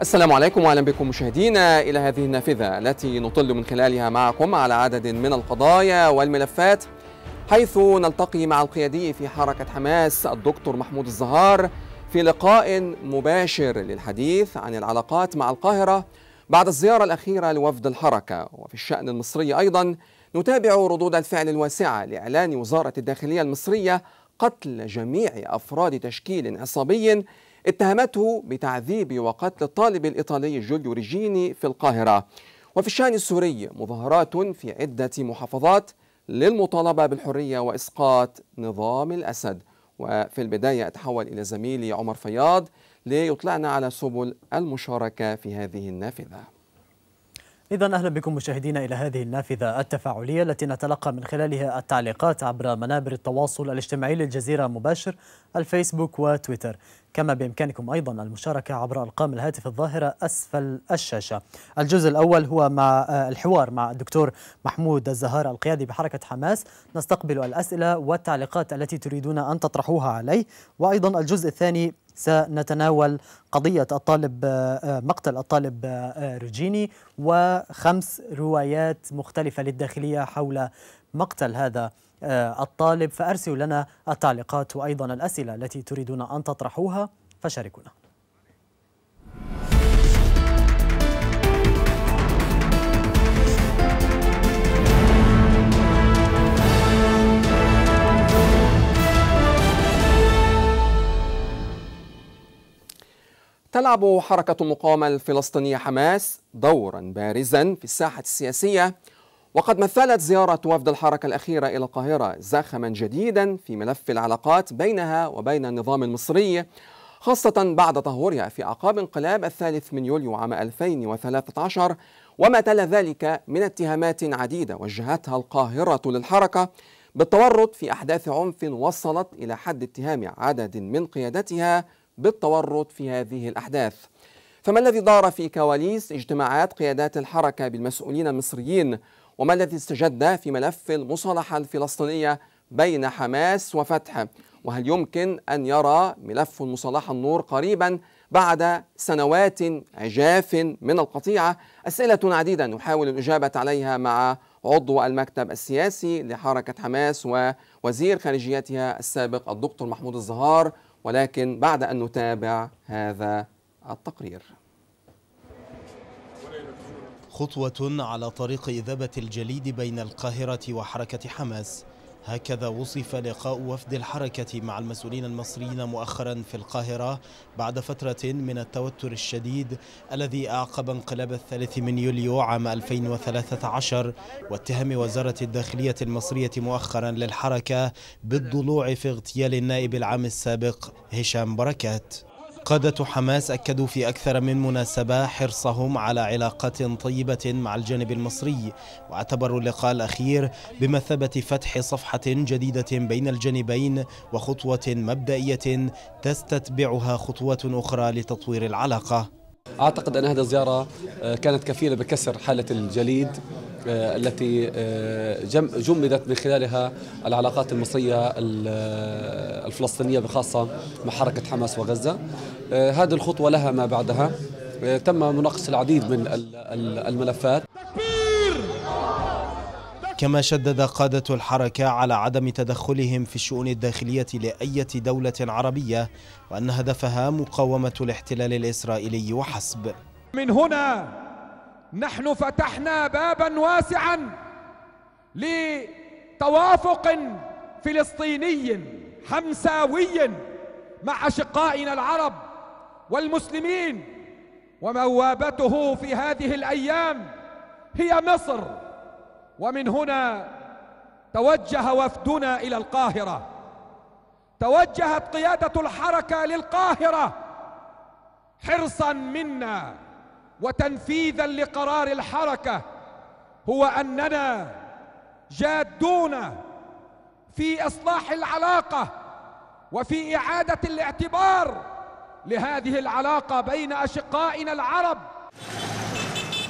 السلام عليكم واهلا بكم مشاهدينا الى هذه النافذه التي نطل من خلالها معكم على عدد من القضايا والملفات حيث نلتقي مع القيادي في حركه حماس الدكتور محمود الزهار في لقاء مباشر للحديث عن العلاقات مع القاهره بعد الزياره الاخيره لوفد الحركه وفي الشان المصري ايضا نتابع ردود الفعل الواسعه لاعلان وزاره الداخليه المصريه قتل جميع افراد تشكيل عصابي اتهمته بتعذيب وقتل الطالب الإيطالي جوليو ريجيني في القاهرة وفي الشأن السوري مظاهرات في عدة محافظات للمطالبة بالحرية وإسقاط نظام الأسد وفي البداية أتحول إلى زميلي عمر فياض ليطلعنا على سبل المشاركة في هذه النافذة إذا أهلا بكم مشاهدينا إلى هذه النافذة التفاعلية التي نتلقى من خلالها التعليقات عبر منابر التواصل الاجتماعي للجزيرة مباشر الفيسبوك وتويتر كما بإمكانكم أيضا المشاركة عبر أرقام الهاتف الظاهرة أسفل الشاشة الجزء الأول هو مع آه، الحوار مع الدكتور محمود الزهار القيادي بحركة حماس نستقبل الأسئلة والتعليقات التي تريدون أن تطرحوها عليه وأيضا الجزء الثاني سنتناول قضية الطالب آه، مقتل الطالب آه، روجيني وخمس روايات مختلفة للداخلية حول مقتل هذا آه، الطالب فأرسلوا لنا التعليقات وأيضا الأسئلة التي تريدون أن تطرحوها فشاركونا تلعب حركة المقاومة الفلسطينية حماس دورا بارزا في الساحة السياسية وقد مثلت زيارة وفد الحركة الأخيرة إلى القاهرة زخما جديدا في ملف العلاقات بينها وبين النظام المصري خاصة بعد طهورها في أعقاب انقلاب الثالث من يوليو عام 2013 وما تلا ذلك من اتهامات عديدة وجهتها القاهرة للحركة بالتورط في أحداث عنف وصلت إلى حد اتهام عدد من قيادتها بالتورط في هذه الأحداث فما الذي دار في كواليس اجتماعات قيادات الحركة بالمسؤولين المصريين وما الذي استجد في ملف المصالحة الفلسطينية بين حماس وفتح وهل يمكن أن يرى ملف المصالحة النور قريبا بعد سنوات عجاف من القطيعة أسئلة عديدة نحاول الإجابة عليها مع عضو المكتب السياسي لحركة حماس ووزير خارجيتها السابق الدكتور محمود الزهار ولكن بعد أن نتابع هذا التقرير خطوة على طريق إذابة الجليد بين القاهرة وحركة حماس هكذا وصف لقاء وفد الحركة مع المسؤولين المصريين مؤخرا في القاهرة بعد فترة من التوتر الشديد الذي أعقب انقلاب الثالث من يوليو عام 2013 واتهام وزارة الداخلية المصرية مؤخرا للحركة بالضلوع في اغتيال النائب العام السابق هشام بركات قادة حماس أكدوا في أكثر من مناسبة حرصهم على علاقات طيبة مع الجانب المصري واعتبروا اللقاء الأخير بمثابة فتح صفحة جديدة بين الجانبين وخطوة مبدئية تستتبعها خطوات أخرى لتطوير العلاقة أعتقد أن هذه الزيارة آه، كانت كفيلة بكسر حالة الجليد آه، التي آه، جمدت من خلالها العلاقات المصرية الفلسطينية بخاصة مع حركة حماس وغزة هذه الخطوة لها ما بعدها تم مناقشة العديد من الملفات كما شدد قادة الحركة على عدم تدخلهم في الشؤون الداخلية لأية دولة عربية وأن هدفها مقاومة الاحتلال الإسرائيلي وحسب من هنا نحن فتحنا بابا واسعا لتوافق فلسطيني حمساوي مع أشقائنا العرب والمسلمين وموابته في هذه الأيام هي مصر ومن هنا توجه وفدنا إلى القاهرة توجهت قيادة الحركة للقاهرة حرصا منا وتنفيذا لقرار الحركة هو أننا جادون في إصلاح العلاقة وفي إعادة الاعتبار لهذه العلاقة بين أشقائنا العرب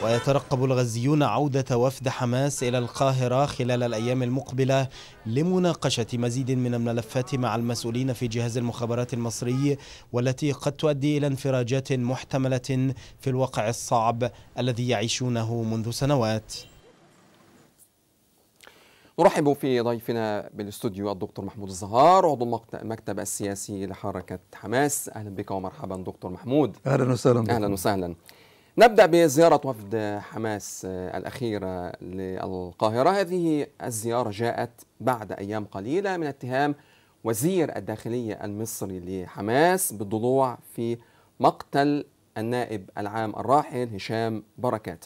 ويترقب الغزيون عودة وفد حماس إلى القاهرة خلال الأيام المقبلة لمناقشة مزيد من الملفات مع المسؤولين في جهاز المخابرات المصري والتي قد تؤدي إلى انفراجات محتملة في الواقع الصعب الذي يعيشونه منذ سنوات نرحب في ضيفنا بالاستوديو الدكتور محمود الزهار عضو المكتب السياسي لحركة حماس أهلا بك ومرحبا دكتور محمود أهلا وسهلا أهلا وسهلا نبدأ بزيارة وفد حماس آه، الأخيرة للقاهرة هذه الزيارة جاءت بعد أيام قليلة من اتهام وزير الداخلية المصري لحماس بالضلوع في مقتل النائب العام الراحل هشام بركات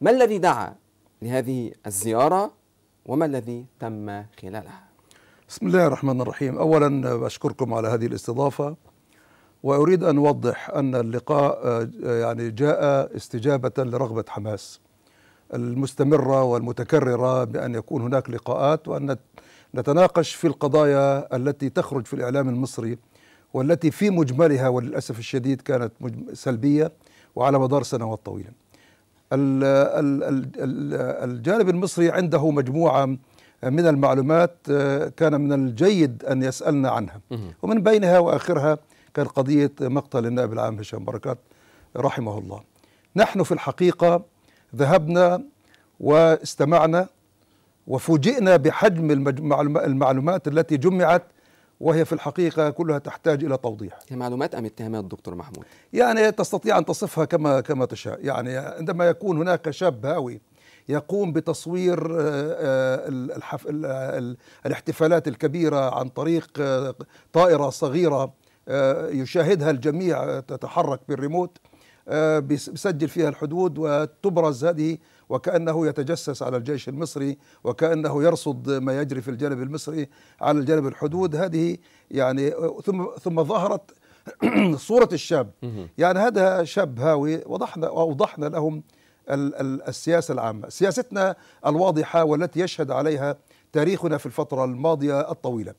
ما الذي دعا لهذه الزيارة وما الذي تم خلالها بسم الله الرحمن الرحيم أولا أشكركم على هذه الاستضافة وأريد أن أوضح أن اللقاء آه، يعني جاء استجابة لرغبة حماس المستمرة والمتكررة بأن يكون هناك لقاءات وأن نتناقش في القضايا التي تخرج في الإعلام المصري والتي في مجملها وللأسف الشديد كانت سلبية وعلى مدار سنوات طويلة الجانب المصري عنده مجموعة من المعلومات آه، كان من الجيد أن يسألنا عنها ومن بينها وآخرها كان قضية مقتل النائب العام هشام بركات رحمه الله نحن في الحقيقة ذهبنا واستمعنا وفوجئنا بحجم المعلومات التي جمعت وهي في الحقيقة كلها تحتاج إلى توضيح هي معلومات أم اتهامات دكتور محمود؟ يعني تستطيع أن تصفها كما, كما تشاء يعني عندما يكون هناك شاب هاوي يقوم بتصوير آه، آه، الاحتفالات الكبيرة عن طريق آه، طائرة صغيرة آه، يشاهدها الجميع آه، تتحرك بالريموت آه، بيسجل فيها الحدود وتبرز هذه وكأنه يتجسس على الجيش المصري وكأنه يرصد ما يجري في الجانب المصري على الجانب الحدود هذه يعني ثم ثم ظهرت صورة الشاب يعني هذا شاب هاوي وضحنا وأوضحنا لهم السياسة العامة سياستنا الواضحة والتي يشهد عليها تاريخنا في الفترة الماضية الطويلة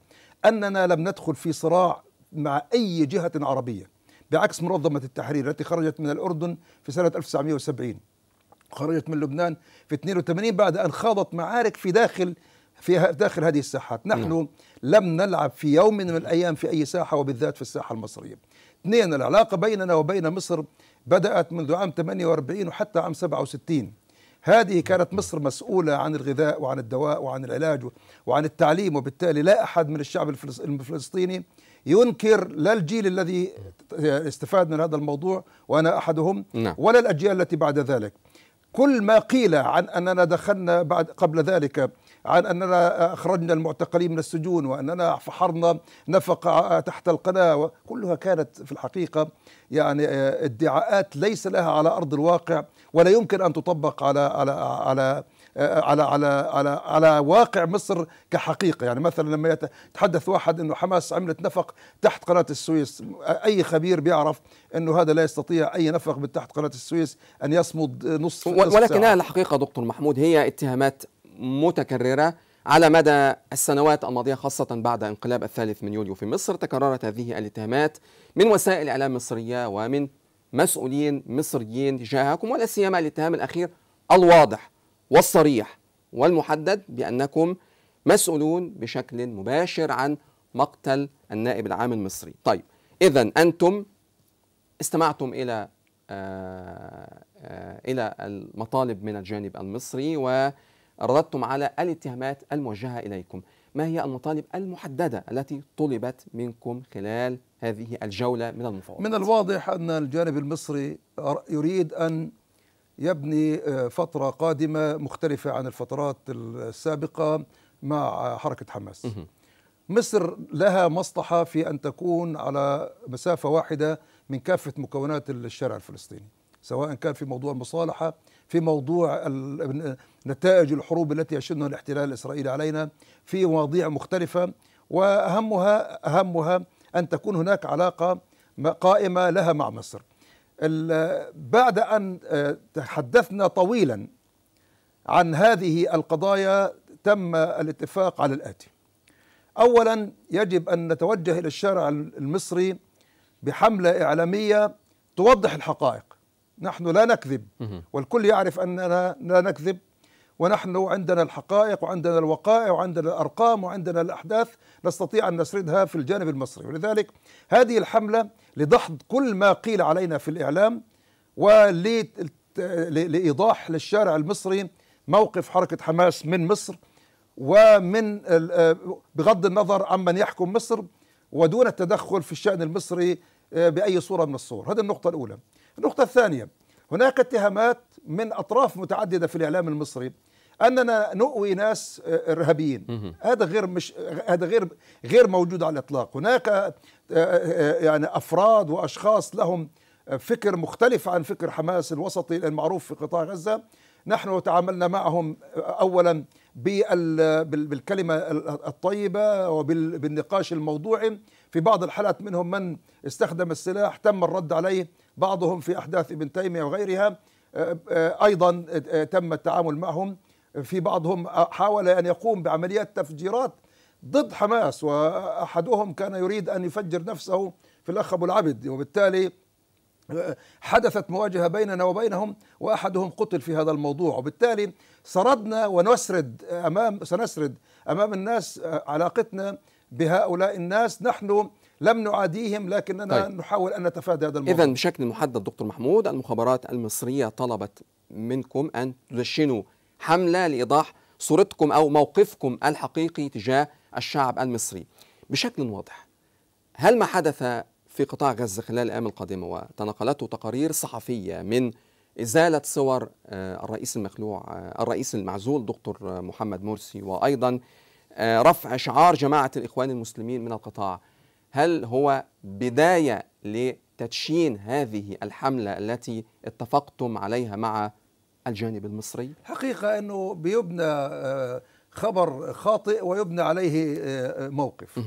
أننا لم ندخل في صراع مع أي جهة عربية بعكس منظمة التحرير التي خرجت من الأردن في سنة 1970 خرجت من لبنان في 82 بعد أن خاضت معارك في داخل في داخل هذه الساحات نحن م. لم نلعب في يوم من الأيام في أي ساحة وبالذات في الساحة المصرية اثنين العلاقة بيننا وبين مصر بدأت منذ عام 48 وحتى عام 67 هذه كانت مصر مسؤولة عن الغذاء وعن الدواء وعن العلاج وعن التعليم وبالتالي لا أحد من الشعب الفلسطيني ينكر لا الجيل الذي استفاد من هذا الموضوع وأنا أحدهم نعم. ولا الأجيال التي بعد ذلك كل ما قيل عن أننا دخلنا بعد قبل ذلك عن أننا أخرجنا المعتقلين من السجون وأننا فحرنا نفق تحت القناة كلها كانت في الحقيقة يعني آه، ادعاءات ليس لها على أرض الواقع ولا يمكن أن تطبق على على على آه، على على على على واقع مصر كحقيقه يعني مثلا لما يتحدث واحد انه حماس عملت نفق تحت قناه السويس اي خبير بيعرف انه هذا لا يستطيع اي نفق من تحت قناه السويس ان يصمد نصف ولكنها الحقيقه دكتور محمود هي اتهامات متكرره على مدى السنوات الماضية خاصة بعد انقلاب الثالث من يوليو في مصر تكررت هذه الاتهامات من وسائل إعلام مصرية ومن مسؤولين مصريين تجاهكم ولا سيما الاتهام الأخير الواضح والصريح والمحدد بأنكم مسؤولون بشكل مباشر عن مقتل النائب العام المصري طيب إذا أنتم استمعتم إلى آه، آه، إلى المطالب من الجانب المصري ورددتم على الاتهامات الموجهة إليكم ما هي المطالب المحددة التي طلبت منكم خلال هذه الجولة من المفاوضات من الواضح أن الجانب المصري يريد أن يبني آه، فترة قادمة مختلفة عن الفترات السابقة مع حركة حماس مصر لها مصلحة في أن تكون على مسافة واحدة من كافة مكونات الشارع الفلسطيني سواء كان في موضوع المصالحة في موضوع نتائج الحروب التي يشنها الاحتلال الإسرائيلي علينا في مواضيع مختلفة وأهمها أهمها أن تكون هناك علاقة قائمة لها مع مصر بعد أن آه، تحدثنا طويلا عن هذه القضايا تم الاتفاق على الآتي أولا يجب أن نتوجه إلى الشارع المصري بحملة إعلامية توضح الحقائق نحن لا نكذب والكل يعرف أننا لا نكذب ونحن عندنا الحقائق وعندنا الوقائع وعندنا الارقام وعندنا الاحداث نستطيع ان نسردها في الجانب المصري ولذلك هذه الحمله لدحض كل ما قيل علينا في الاعلام ولايضاح للشارع المصري موقف حركه حماس من مصر ومن آه، بغض النظر عمن يحكم مصر ودون التدخل في الشان المصري آه، باي صوره من الصور هذه النقطه الاولى النقطه الثانيه هناك اتهامات من أطراف متعددة في الإعلام المصري اننا نؤوي ناس آه، ارهابيين هذا غير مش هذا غير غير موجود على الاطلاق هناك آه، آه، يعني افراد واشخاص لهم فكر مختلف عن فكر حماس الوسطي المعروف في قطاع غزه نحن تعاملنا معهم اولا بالكلمه الطيبه وبالنقاش الموضوعي في بعض الحالات منهم من استخدم السلاح تم الرد عليه بعضهم في أحداث ابن تيمية وغيرها آه، آه، أيضا آه، تم التعامل معهم في بعضهم حاول أن يقوم بعمليات تفجيرات ضد حماس وأحدهم كان يريد أن يفجر نفسه في الأخ أبو العبد وبالتالي حدثت مواجهة بيننا وبينهم وأحدهم قتل في هذا الموضوع وبالتالي سردنا ونسرد أمام سنسرد أمام الناس علاقتنا بهؤلاء الناس نحن لم نعاديهم لكننا طيب. نحاول أن نتفادى هذا الموضوع إذا بشكل محدد دكتور محمود المخابرات المصرية طلبت منكم أن تدشنوا حملة لإيضاح صورتكم أو موقفكم الحقيقي تجاه الشعب المصري بشكل واضح هل ما حدث في قطاع غزة خلال الأيام القادمة وتناقلته تقارير صحفية من إزالة صور آه، الرئيس المخلوع آه، الرئيس المعزول دكتور محمد مرسي وأيضا آه، رفع شعار جماعة الإخوان المسلمين من القطاع هل هو بداية لتدشين هذه الحملة التي اتفقتم عليها مع الجانب المصري؟ حقيقة أنه بيبنى آه، خبر خاطئ ويبنى عليه آه، موقف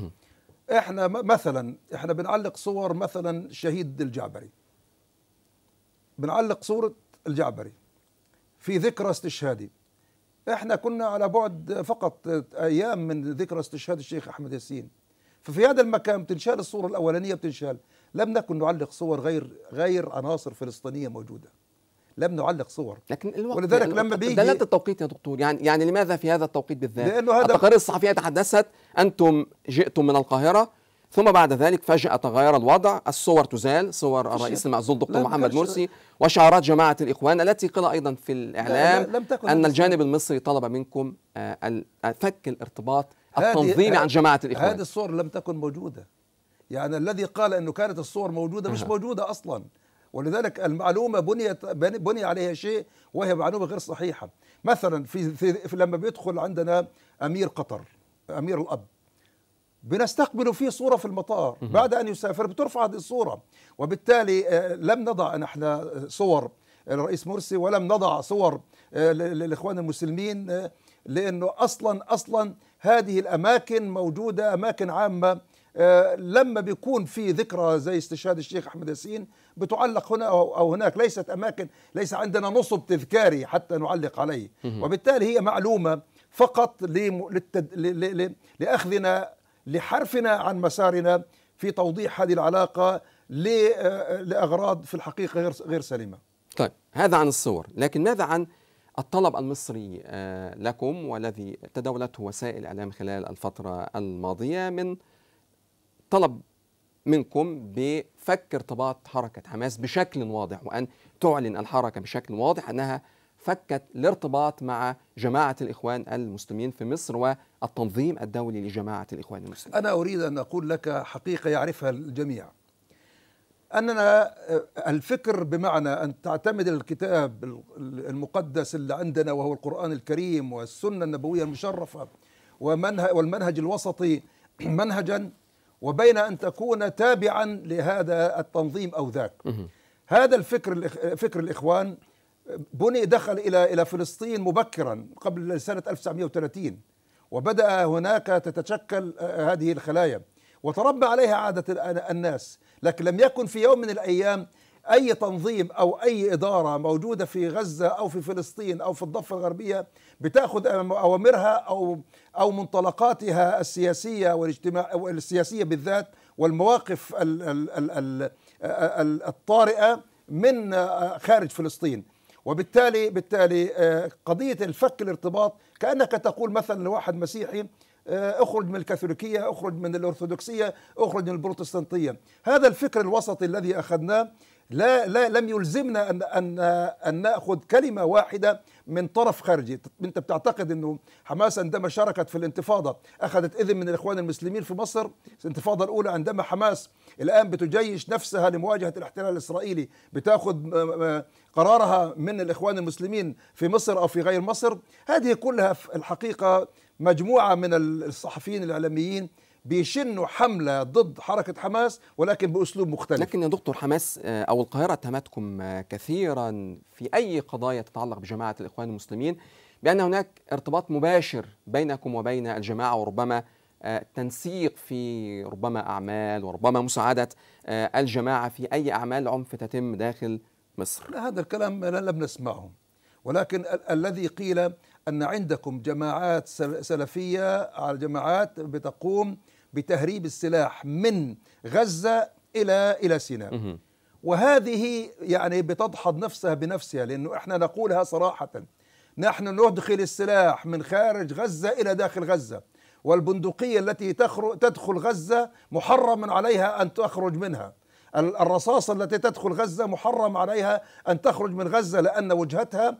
احنا مثلا احنا بنعلق صور مثلا شهيد الجعبري بنعلق صورة الجعبري في ذكرى استشهادي احنا كنا على بعد فقط آه، ايام من ذكرى استشهاد الشيخ احمد ياسين ففي هذا المكان بتنشال الصورة الأولانية بتنشال لم نكن نعلق صور غير غير عناصر فلسطينية موجودة لم نعلق صور لكن الوقت ولذلك لما بيجي دلالة التوقيت يا دكتور يعني يعني لماذا في هذا التوقيت بالذات؟ لأنه هذا التقارير الصحفية تحدثت أنتم جئتم من القاهرة ثم بعد ذلك فجأة تغير الوضع الصور تزال صور الرئيس المعزول دكتور محمد مرسي وشعارات جماعة الإخوان التي قيل أيضا في الإعلام لا لا لم تكن أن الجانب المصري طلب منكم آه، فك الارتباط التنظيم عن جماعه الاخوان هذه الصور لم تكن موجوده يعني الذي قال انه كانت الصور موجوده مش موجوده اصلا ولذلك المعلومه بنيت بني عليها شيء وهي معلومه غير صحيحه مثلا في, في لما بيدخل عندنا امير قطر امير الاب بنستقبل فيه صورة في المطار بعد أن يسافر بترفع هذه الصورة وبالتالي آه، لم نضع نحن صور الرئيس مرسي ولم نضع صور آه، للإخوان المسلمين آه، لأنه أصلا أصلا هذه الأماكن موجودة أماكن عامة آه، لما بيكون في ذكرى زي استشهاد الشيخ أحمد ياسين بتعلق هنا أو هناك ليست أماكن ليس عندنا نصب تذكاري حتى نعلق عليه وبالتالي هي معلومة فقط للتد... لأخذنا لحرفنا عن مسارنا في توضيح هذه العلاقة آه، لأغراض في الحقيقة غير سليمة طيب هذا عن الصور لكن ماذا عن الطلب المصري آه، لكم والذي تداولته وسائل الإعلام خلال الفترة الماضية من طلب منكم بفك ارتباط حركة حماس بشكل واضح وأن تعلن الحركة بشكل واضح أنها فكت الارتباط مع جماعة الإخوان المسلمين في مصر والتنظيم الدولي لجماعة الإخوان المسلمين أنا أريد أن أقول لك حقيقة يعرفها الجميع أننا آه، الفكر بمعنى أن تعتمد الكتاب المقدس اللي عندنا وهو القرآن الكريم والسنة النبوية المشرفة والمنهج الوسطي منهجا وبين أن تكون تابعا لهذا التنظيم أو ذاك هذا الفكر فكر الإخوان بني دخل إلى إلى فلسطين مبكرا قبل سنة 1930 وبدأ هناك تتشكل آه، هذه الخلايا وتربى عليها عادة الناس لكن لم يكن في يوم من الأيام أي تنظيم أو أي إدارة موجودة في غزة أو في فلسطين أو في الضفة الغربية بتأخذ أوامرها أو أو منطلقاتها السياسية والاجتماع السياسية بالذات والمواقف الطارئة من خارج فلسطين وبالتالي بالتالي آه، قضية الفك الارتباط كأنك تقول مثلا لواحد مسيحي آه، اخرج من الكاثوليكية اخرج من الأرثوذكسية اخرج من البروتستانتية هذا الفكر الوسطي الذي أخذناه لا, لا لم يلزمنا أن, أن, أن نأخذ كلمة واحدة من طرف خارجي أنت بتعتقد أنه حماس عندما شاركت في الانتفاضة أخذت إذن من الإخوان المسلمين في مصر في الانتفاضة الأولى عندما حماس الآن بتجيش نفسها لمواجهة الاحتلال الإسرائيلي بتاخذ قرارها من الإخوان المسلمين في مصر أو في غير مصر هذه كلها في الحقيقة مجموعه من الصحفيين الاعلاميين بيشنوا حمله ضد حركه حماس ولكن باسلوب مختلف لكن يا دكتور حماس آه، او القاهره اتهمتكم آه، كثيرا في اي قضايا تتعلق بجماعه الاخوان المسلمين بان هناك ارتباط مباشر بينكم وبين الجماعه وربما آه، تنسيق في ربما اعمال وربما مساعده الجماعه في اي اعمال عنف تتم داخل مصر لا هذا الكلام لم نسمعه ولكن ال- الذي قيل أن عندكم جماعات سلفية على جماعات بتقوم بتهريب السلاح من غزة إلى إلى سيناء وهذه يعني بتدحض نفسها بنفسها لأنه إحنا نقولها صراحة نحن ندخل السلاح من خارج غزة إلى داخل غزة والبندقية التي تدخل غزة محرم عليها أن تخرج منها الرصاصة التي تدخل غزة محرم عليها أن تخرج من غزة لأن وجهتها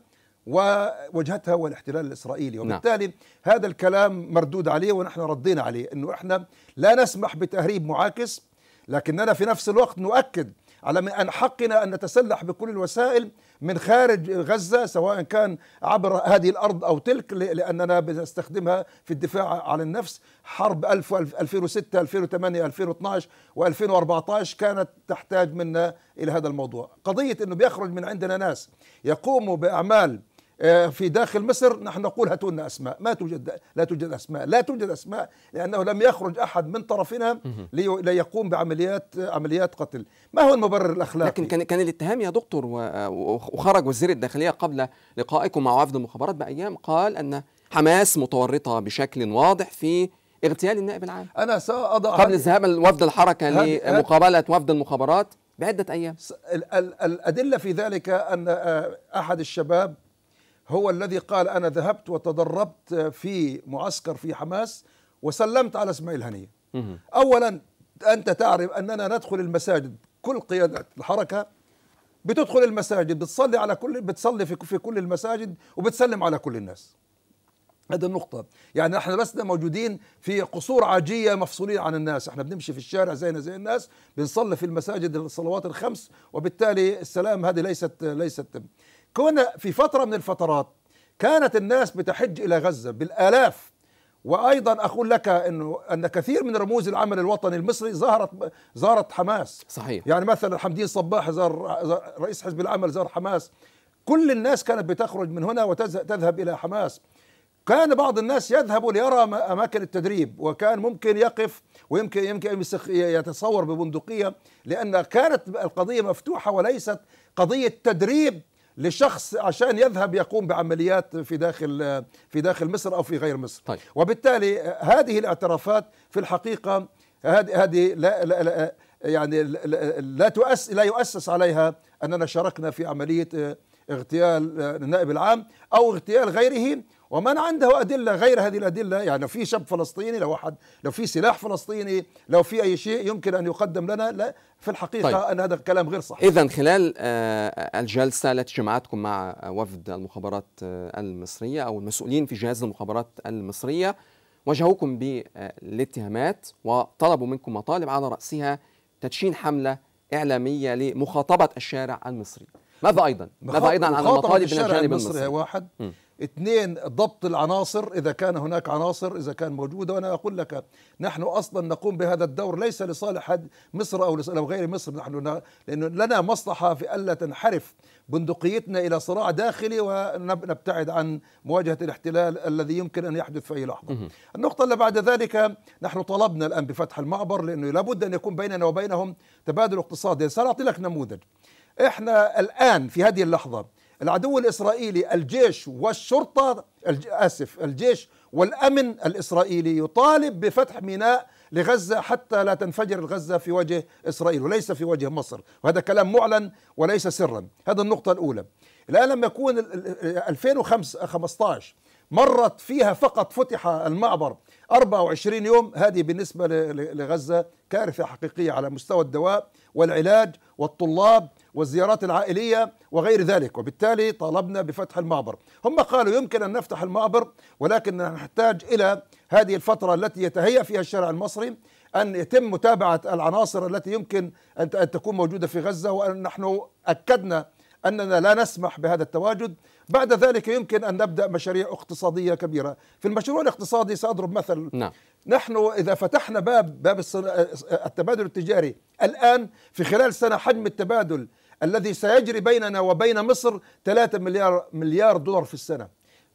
ووجهتها هو الاحتلال الاسرائيلي نعم. وبالتالي نعم. هذا الكلام مردود عليه ونحن ردينا عليه انه احنا لا نسمح بتهريب معاكس لكننا في نفس الوقت نؤكد على أن حقنا أن نتسلح بكل الوسائل من خارج غزة سواء كان عبر هذه الأرض أو تلك لأننا بنستخدمها في الدفاع عن النفس حرب 2006 2008 2012 و2014 كانت تحتاج منا إلى هذا الموضوع قضية أنه بيخرج من عندنا ناس يقوموا بأعمال آه، في داخل مصر نحن نقول هاتوا لنا اسماء ما توجد لا توجد اسماء لا توجد اسماء لانه لم يخرج احد من طرفنا ليقوم بعمليات عمليات قتل ما هو المبرر الاخلاقي لكن كان كان الاتهام يا دكتور وخرج وزير الداخليه قبل لقائكم مع وفد المخابرات بايام قال ان حماس متورطه بشكل واضح في اغتيال النائب العام انا ساضع قبل الذهاب الوفد الحركه لمقابله وفد المخابرات بعده ايام الادله في ذلك ان آه، احد الشباب هو الذي قال أنا ذهبت وتدربت في معسكر في حماس وسلمت على اسماعيل هنية أولا أنت تعرف أننا ندخل المساجد كل قيادة الحركة بتدخل المساجد بتصلي على كل بتصلي في, في كل المساجد وبتسلم على كل الناس هذه النقطة يعني احنا لسنا موجودين في قصور عاجية مفصولين عن الناس احنا بنمشي في الشارع زينا زي الناس بنصلي في المساجد الصلوات الخمس وبالتالي السلام هذه ليست ليست كنا في فترة من الفترات كانت الناس بتحج إلى غزة بالآلاف وايضا اقول لك انه ان كثير من رموز العمل الوطني المصري ظهرت زارت حماس صحيح يعني مثلا حمدين صباح زار رئيس حزب العمل زار حماس كل الناس كانت بتخرج من هنا وتذهب الى حماس كان بعض الناس يذهب ليرى اماكن التدريب وكان ممكن يقف ويمكن يمكن يتصور ببندقيه لان كانت القضيه مفتوحه وليست قضيه تدريب لشخص عشان يذهب يقوم بعمليات في داخل في داخل مصر او في غير مصر طيب. وبالتالي هذه الاعترافات في الحقيقه هذه هذه لا, لا, لا يعني لا تؤس لا يؤسس عليها اننا شاركنا في عمليه اغتيال النائب العام او اغتيال غيره ومن عنده أدلة غير هذه الأدلة يعني لو في شاب فلسطيني لو أحد لو في سلاح فلسطيني لو في أي شيء يمكن أن يقدم لنا لا في الحقيقة طيب. أن هذا الكلام غير صحيح إذا خلال آه، الجلسة التي جمعتكم مع وفد المخابرات آه، المصرية أو المسؤولين في جهاز المخابرات المصرية واجهوكم بالاتهامات وطلبوا منكم مطالب على رأسها تدشين حملة إعلامية لمخاطبة الشارع المصري ماذا أيضا؟ ماذا أيضا عن المطالب من الجانب المصري؟ واحد م. اثنين ضبط العناصر إذا كان هناك عناصر إذا كان موجودة وأنا أقول لك نحن أصلا نقوم بهذا الدور ليس لصالح مصر أو غير مصر نحن لأنه لنا مصلحة في ألا تنحرف بندقيتنا إلى صراع داخلي ونبتعد عن مواجهة الاحتلال الذي يمكن أن يحدث في أي لحظة النقطة اللي بعد ذلك نحن طلبنا الآن بفتح المعبر لأنه لابد أن يكون بيننا وبينهم تبادل اقتصادي سأعطي لك نموذج احنا الآن في هذه اللحظة العدو الإسرائيلي الجيش والشرطة آسف الجيش والأمن الإسرائيلي يطالب بفتح ميناء لغزة حتى لا تنفجر الغزة في وجه إسرائيل وليس في وجه مصر وهذا كلام معلن وليس سرا هذا النقطة الأولى الآن لما يكون 2015 مرت فيها فقط فتح المعبر 24 يوم هذه بالنسبة لغزة كارثة حقيقية على مستوى الدواء والعلاج والطلاب والزيارات العائلية وغير ذلك وبالتالي طالبنا بفتح المعبر هم قالوا يمكن أن نفتح المعبر ولكن نحتاج إلى هذه الفترة التي يتهيأ فيها الشارع المصري أن يتم متابعة العناصر التي يمكن أن تكون موجودة في غزة وأن نحن أكدنا أننا لا نسمح بهذا التواجد بعد ذلك يمكن أن نبدأ مشاريع اقتصادية كبيرة في المشروع الاقتصادي سأضرب مثل نعم. نحن إذا فتحنا باب باب التبادل التجاري الآن في خلال سنة حجم التبادل الذي سيجري بيننا وبين مصر 3 مليار مليار دولار في السنه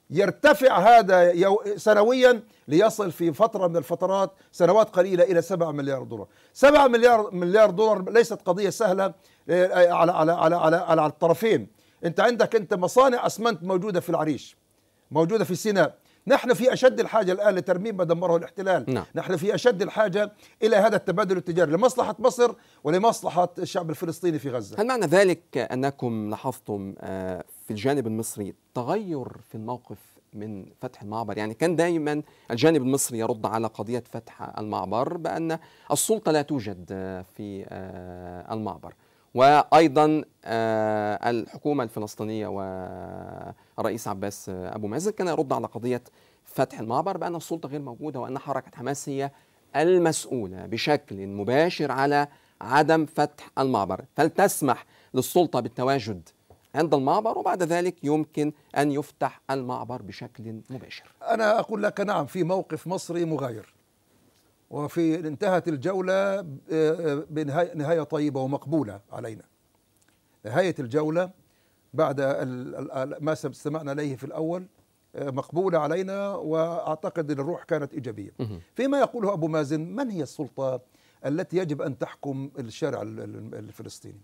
يرتفع هذا سنويا ليصل في فتره من الفترات سنوات قليله الى 7 مليار دولار 7 مليار مليار دولار ليست قضيه سهله آه، آه، على على على على, على الطرفين انت عندك انت مصانع اسمنت موجوده في العريش موجوده في سيناء نحن في أشد الحاجة الآن لترميم ما دمره الاحتلال نعم. نحن في أشد الحاجة إلى هذا التبادل التجاري لمصلحة مصر ولمصلحة الشعب الفلسطيني في غزة هل معنى ذلك أنكم لاحظتم آه، في الجانب المصري تغير في الموقف من فتح المعبر يعني كان دائما الجانب المصري يرد على قضية فتح المعبر بأن السلطة لا توجد آه، في آه، المعبر وايضا آه، الحكومه الفلسطينيه والرئيس عباس آه، ابو مازن كان يرد على قضيه فتح المعبر بان السلطه غير موجوده وان حركه حماس هي المسؤوله بشكل مباشر على عدم فتح المعبر فلتسمح للسلطه بالتواجد عند المعبر وبعد ذلك يمكن ان يفتح المعبر بشكل مباشر. انا اقول لك نعم في موقف مصري مغاير. وفي انتهت الجولة آه، آه، بنهاية طيبة ومقبولة علينا نهاية الجولة بعد ما استمعنا إليه في الأول آه، مقبولة علينا وأعتقد أن الروح كانت إيجابية فيما يقوله أبو مازن من هي السلطة التي يجب أن تحكم الشارع الفلسطيني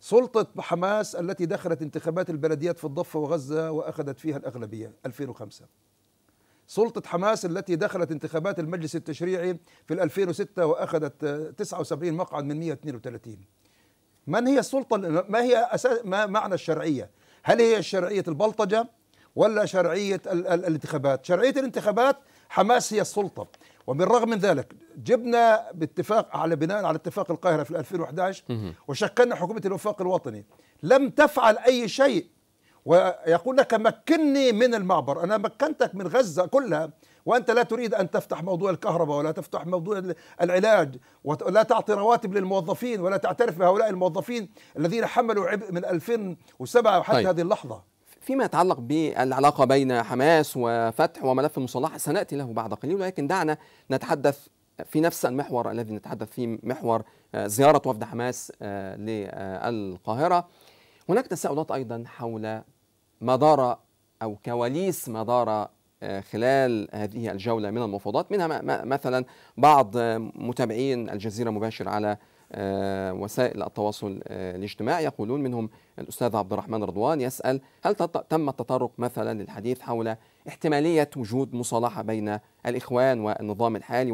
سلطة حماس التي دخلت انتخابات البلديات في الضفة وغزة وأخذت فيها الأغلبية 2005 سلطة حماس التي دخلت انتخابات المجلس التشريعي في 2006 وأخذت 79 مقعد من 132 من هي السلطة ما هي أساس ما معنى الشرعية هل هي شرعية البلطجة ولا شرعية ال ال الانتخابات شرعية الانتخابات حماس هي السلطة وبالرغم من ذلك جبنا باتفاق على بناء على اتفاق القاهرة في 2011 وشكلنا حكومة الوفاق الوطني لم تفعل أي شيء ويقول لك مكني من المعبر أنا مكنتك من غزة كلها وأنت لا تريد أن تفتح موضوع الكهرباء ولا تفتح موضوع العلاج ولا تعطي رواتب للموظفين ولا تعترف بهؤلاء الموظفين الذين حملوا عبء من 2007 وحتى طيب. هذه اللحظة فيما يتعلق بالعلاقة بين حماس وفتح وملف المصالحة سنأتي له بعد قليل ولكن دعنا نتحدث في نفس المحور الذي نتحدث فيه محور آه، زيارة وفد حماس آه، للقاهرة هناك تساؤلات أيضا حول مدار أو كواليس مدار آه، خلال هذه الجولة من المفاوضات منها مثلا بعض متابعين الجزيرة مباشر على آه، وسائل التواصل آه، الاجتماعي يقولون منهم الأستاذ عبد الرحمن رضوان يسأل هل تم التطرق مثلا للحديث حول احتمالية وجود مصالحة بين الإخوان والنظام الحالي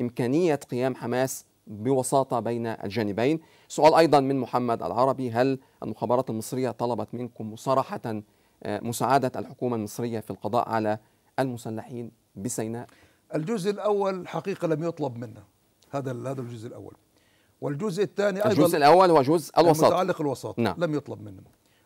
وإمكانية قيام حماس بوساطة بين الجانبين سؤال أيضا من محمد العربي هل المخابرات المصرية طلبت منكم مصارحة آه، مساعدة الحكومة المصرية في القضاء على المسلحين بسيناء؟ الجزء الأول حقيقة لم يطلب منا هذا هذا الجزء الأول والجزء الثاني أيضا الجزء الأول وجزء الوسط المتعلق الوساط نعم. لم يطلب منا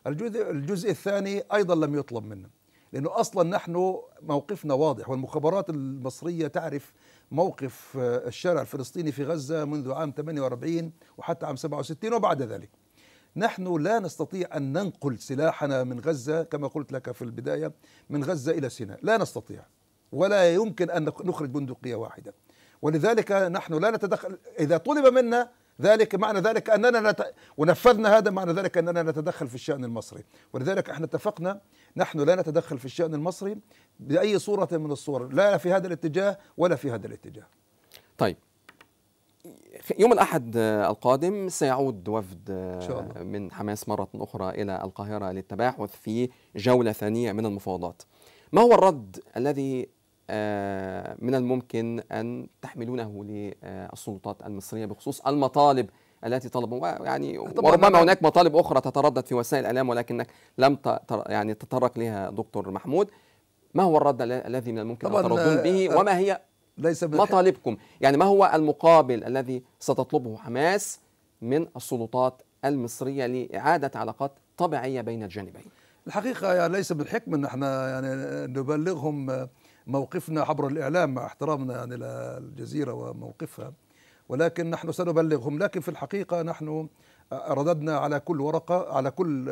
الجزء الجزء الثاني أيضا لم يطلب منا لأنه أصلا نحن موقفنا واضح والمخابرات المصرية تعرف موقف آه، الشارع الفلسطيني في غزة منذ عام 48 وحتى عام 67 وبعد ذلك نحن لا نستطيع أن ننقل سلاحنا من غزة كما قلت لك في البداية من غزة إلى سيناء لا نستطيع ولا يمكن أن نخرج بندقية واحدة ولذلك نحن لا نتدخل إذا طلب منا ذلك معنى ذلك أننا نت... ونفذنا هذا معنى ذلك أننا نتدخل في الشأن المصري ولذلك احنا اتفقنا نحن لا نتدخل في الشأن المصري بأي صورة من الصور لا في هذا الاتجاه ولا في هذا الاتجاه طيب يوم الأحد القادم سيعود وفد آه، من حماس مرة أخرى إلى القاهرة للتباحث في جولة ثانية من المفاوضات ما هو الرد الذي آه، من الممكن أن تحملونه للسلطات آه، المصرية بخصوص المطالب التي طلبوا يعني وربما هناك مطالب أخرى تتردد في وسائل الإعلام ولكنك لم يعني تطرق لها دكتور محمود ما هو الرد الذي من الممكن أن تردون به وما هي ليس مطالبكم يعني ما هو المقابل الذي ستطلبه حماس من السلطات المصرية لإعادة علاقات طبيعية بين الجانبين الحقيقة يعني ليس بالحكم أن احنا يعني نبلغهم موقفنا عبر الإعلام مع احترامنا يعني للجزيرة وموقفها ولكن نحن سنبلغهم لكن في الحقيقة نحن رددنا على كل ورقة على كل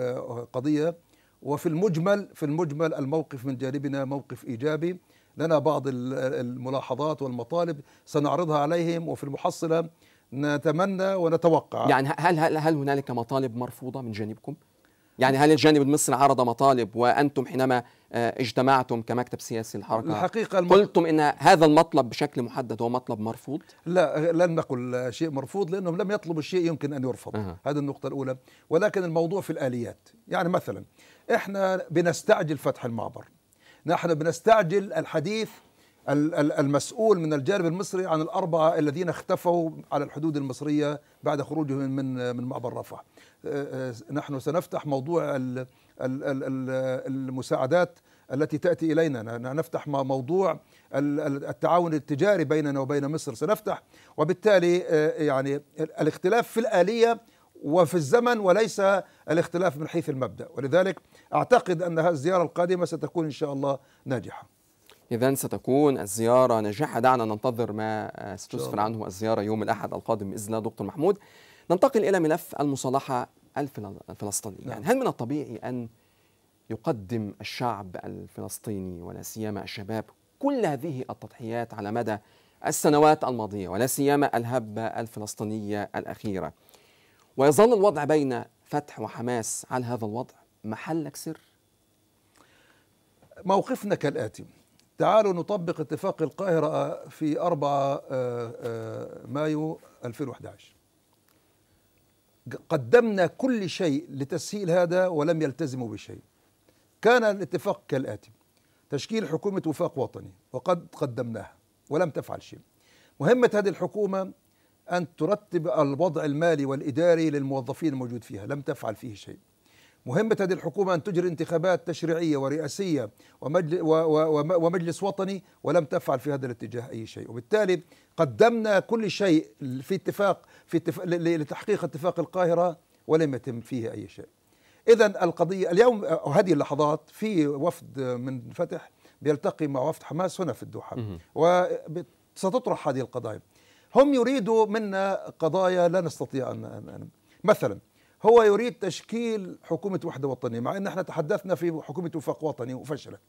قضية وفي المجمل في المجمل الموقف من جانبنا موقف إيجابي لنا بعض الملاحظات والمطالب سنعرضها عليهم وفي المحصلة نتمنى ونتوقع يعني هل هل, هل هنالك مطالب مرفوضة من جانبكم؟ يعني هل الجانب المصري عرض مطالب وأنتم حينما آه، اجتمعتم كمكتب سياسي الحركة الحقيقة الم... قلتم أن هذا المطلب بشكل محدد هو مطلب مرفوض لا لن نقل شيء مرفوض لأنهم لم يطلبوا الشيء يمكن أن يرفض أه. هذه النقطة الأولى ولكن الموضوع في الآليات يعني مثلا إحنا بنستعجل فتح المعبر نحن بنستعجل الحديث المسؤول من الجانب المصري عن الأربعة الذين اختفوا على الحدود المصرية بعد خروجهم من من معبر رفح نحن سنفتح موضوع المساعدات التي تأتي إلينا نفتح موضوع التعاون التجاري بيننا وبين مصر سنفتح وبالتالي يعني الاختلاف في الآلية وفي الزمن وليس الاختلاف من حيث المبدا ولذلك اعتقد ان هذه الزياره القادمه ستكون ان شاء الله ناجحه إذا ستكون الزيارة ناجحة دعنا ننتظر ما ستسفر عنه الزيارة يوم الأحد القادم بإذن الله دكتور محمود ننتقل إلى ملف المصالحة الفلسطينية نعم. يعني هل من الطبيعي أن يقدم الشعب الفلسطيني ولا سيما الشباب كل هذه التضحيات على مدى السنوات الماضية ولا سيما الهبة الفلسطينية الأخيرة ويظل الوضع بين فتح وحماس على هذا الوضع محلك سر موقفنا كالآتي تعالوا نطبق اتفاق القاهرة في 4 آه، آه، مايو 2011 قدمنا كل شيء لتسهيل هذا ولم يلتزموا بشيء كان الاتفاق كالآتي تشكيل حكومة وفاق وطني وقد قدمناها ولم تفعل شيء مهمة هذه الحكومة أن ترتب الوضع المالي والإداري للموظفين الموجود فيها لم تفعل فيه شيء مهمة هذه الحكومة أن تجري انتخابات تشريعية ورئاسية ومجلس وطني ولم تفعل في هذا الاتجاه أي شيء وبالتالي قدمنا كل شيء في اتفاق في اتفاق لتحقيق اتفاق القاهرة ولم يتم فيه أي شيء إذا القضية اليوم هذه اللحظات في وفد من فتح بيلتقي مع وفد حماس هنا في الدوحة وستطرح هذه القضايا هم يريدوا منا قضايا لا نستطيع أن, مثلا هو يريد تشكيل حكومة وحدة وطنية مع أن احنا تحدثنا في حكومة وفاق وطني وفشلت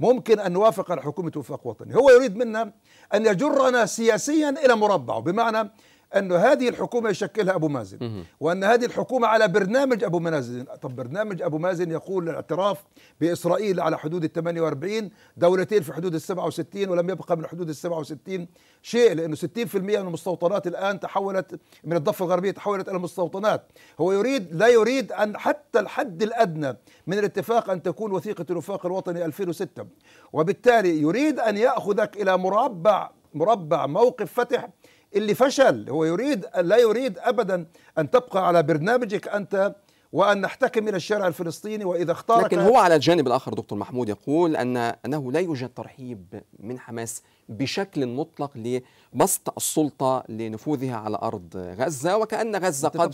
ممكن أن نوافق على حكومة وفاق وطني هو يريد منا أن يجرنا سياسيا إلى مربع بمعنى أن هذه الحكومة يشكلها أبو مازن وأن هذه الحكومة على برنامج أبو مازن طب برنامج أبو مازن يقول الاعتراف بإسرائيل على حدود ال 48 دولتين في حدود ال 67 ولم يبقى من حدود ال 67 شيء لأنه 60% من المستوطنات الآن تحولت من الضفة الغربية تحولت إلى مستوطنات هو يريد لا يريد أن حتى الحد الأدنى من الاتفاق أن تكون وثيقة الوفاق الوطني 2006 وبالتالي يريد أن يأخذك إلى مربع مربع موقف فتح اللي فشل هو يريد لا يريد ابدا ان تبقى على برنامجك انت وان نحتكم الى الشارع الفلسطيني واذا اختارك لكن هو على الجانب الاخر دكتور محمود يقول ان انه لا يوجد ترحيب من حماس بشكل مطلق لبسط السلطه لنفوذها على ارض غزه وكان غزه قد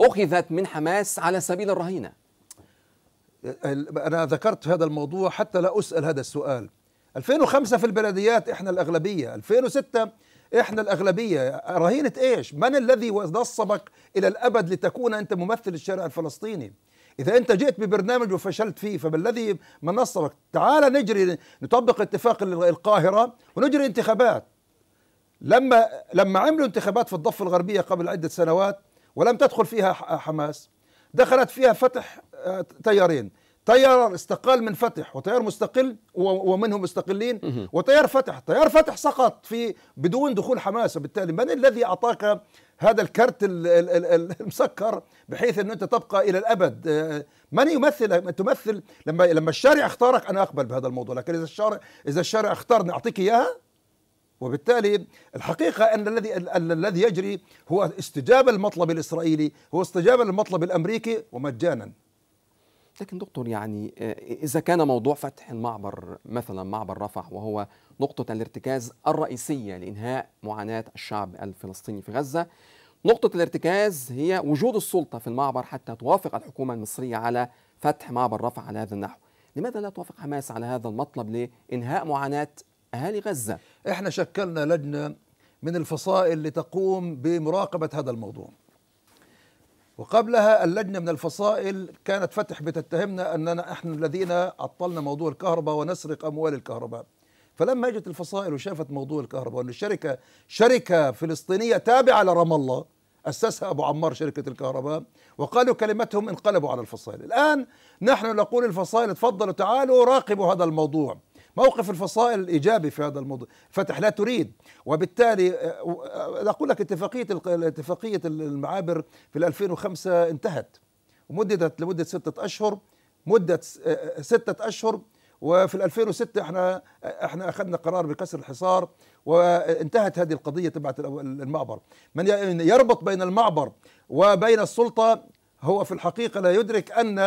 اخذت من حماس على سبيل الرهينه انا ذكرت هذا الموضوع حتى لا اسال هذا السؤال 2005 في البلديات احنا الاغلبيه 2006 احنا الاغلبيه رهينه ايش من الذي نصبك الى الابد لتكون انت ممثل الشارع الفلسطيني اذا انت جئت ببرنامج وفشلت فيه فما الذي من نصبك تعال نجري نطبق اتفاق القاهره ونجري انتخابات لما لما عملوا انتخابات في الضفه الغربيه قبل عده سنوات ولم تدخل فيها حماس دخلت فيها فتح آه، تيارين تيار استقال من فتح وتيار مستقل ومنهم مستقلين وتيار فتح تيار فتح سقط في بدون دخول حماس وبالتالي من الذي أعطاك هذا الكرت المسكر بحيث أن أنت تبقى إلى الأبد آه، من يمثل تمثل لما لما الشارع اختارك أنا أقبل بهذا الموضوع لكن إذا الشارع إذا الشارع اختارني اعطيك إياها وبالتالي الحقيقة أن الذي الذي يجري هو استجابة للمطلب الإسرائيلي هو استجابة للمطلب الأمريكي ومجانا لكن دكتور يعني آه، إذا كان موضوع فتح المعبر مثلا معبر رفح وهو نقطة الارتكاز الرئيسية لإنهاء معاناة الشعب الفلسطيني في غزة نقطة الارتكاز هي وجود السلطة في المعبر حتى توافق الحكومة المصرية على فتح معبر رفح على هذا النحو لماذا لا توافق حماس على هذا المطلب لإنهاء معاناة أهالي غزة؟ إحنا شكلنا لجنة من الفصائل لتقوم بمراقبة هذا الموضوع وقبلها اللجنه من الفصائل كانت فتح بتتهمنا اننا احنا الذين عطلنا موضوع الكهرباء ونسرق اموال الكهرباء فلما اجت الفصائل وشافت موضوع الكهرباء وان الشركه شركه فلسطينيه تابعه لرام الله اسسها ابو عمار شركه الكهرباء وقالوا كلمتهم انقلبوا على الفصائل الان نحن نقول الفصائل اتفضلوا تعالوا راقبوا هذا الموضوع موقف الفصائل الإيجابي في هذا الموضوع فتح لا تريد وبالتالي آه، آه، أقول لك اتفاقية اتفاقية المعابر في 2005 انتهت ومددت لمدة ستة أشهر مدة آه، ستة أشهر وفي 2006 احنا احنا اخذنا قرار بكسر الحصار وانتهت هذه القضيه تبعت المعبر من يربط بين المعبر وبين السلطه هو في الحقيقه لا يدرك ان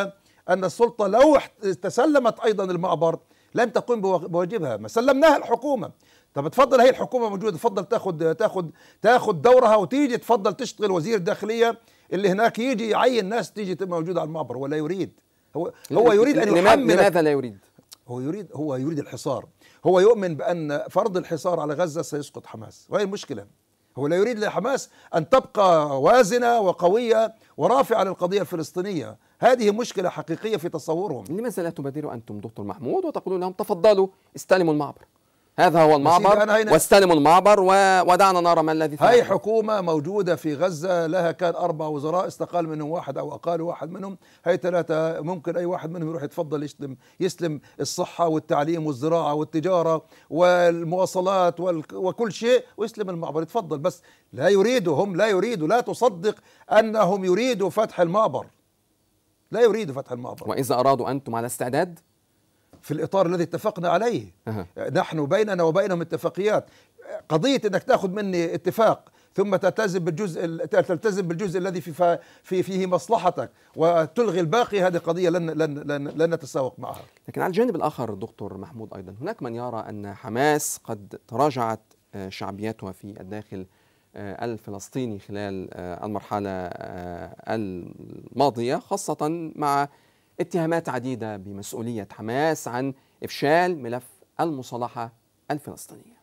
ان السلطه لو تسلمت ايضا المعبر لم تقم بواجبها ما سلمناها الحكومه طب تفضل هي الحكومه موجوده تفضل تاخد تاخد تاخد دورها وتيجي تفضل تشتغل وزير الداخليه اللي هناك يجي يعين ناس تيجي تبقى موجوده على المعبر ولا يريد هو هو يريد ان يحمل لماذا لا يريد؟ هو يريد هو يريد الحصار هو يؤمن بان فرض الحصار على غزه سيسقط حماس وهي المشكله هو لا يريد لحماس أن تبقى وازنة وقوية ورافعة للقضية الفلسطينية هذه مشكلة حقيقية في تصورهم لماذا لا تبادروا أنتم دكتور محمود وتقولون لهم تفضلوا استلموا المعبر هذا هو المعبر واستلموا المعبر ودعنا نرى ما الذي هاي حكومة موجودة في غزة لها كان أربع وزراء استقال منهم واحد أو أقال واحد منهم هاي ثلاثة ممكن أي واحد منهم يروح يتفضل يسلم يسلم الصحة والتعليم والزراعة والتجارة والمواصلات وكل شيء ويسلم المعبر يتفضل بس لا يريدوا هم لا يريدوا لا تصدق أنهم يريدوا فتح المعبر لا يريدوا فتح المعبر وإذا أرادوا أنتم على استعداد في الاطار الذي اتفقنا عليه أه. نحن بيننا وبينهم اتفاقيات قضيه انك تاخذ مني اتفاق ثم تلتزم بالجزء تلتزم بالجزء الذي في في فيه مصلحتك وتلغي الباقي هذه قضيه لن لن لن, لن نتساوق معها. لكن على الجانب الاخر دكتور محمود ايضا هناك من يرى ان حماس قد تراجعت آه، شعبيتها في الداخل آه، الفلسطيني خلال آه، المرحله الماضيه خاصه مع اتهامات عديدة بمسؤولية حماس عن إفشال ملف المصالحة الفلسطينية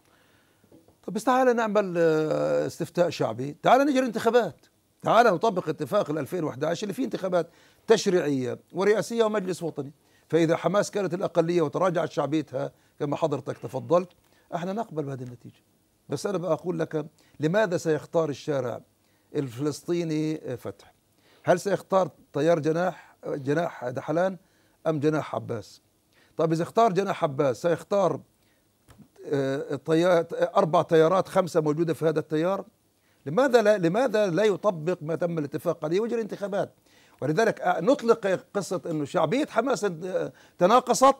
طب بس تعال نعمل آه، استفتاء شعبي تعالى نجري انتخابات تعالى نطبق اتفاق ال 2011 اللي فيه انتخابات تشريعية ورئاسية ومجلس وطني فإذا حماس كانت الأقلية وتراجعت شعبيتها كما حضرتك تفضلت احنا نقبل بهذه النتيجة بس أنا بقول لك لماذا سيختار الشارع الفلسطيني آه، فتح هل سيختار تيار جناح جناح دحلان أم جناح عباس طيب إذا اختار جناح عباس سيختار آه، أربع تيارات خمسة موجودة في هذا التيار لماذا لا لماذا لا يطبق ما تم الاتفاق عليه وجه الانتخابات ولذلك آه، نطلق قصة أنه شعبية حماس آه، تناقصت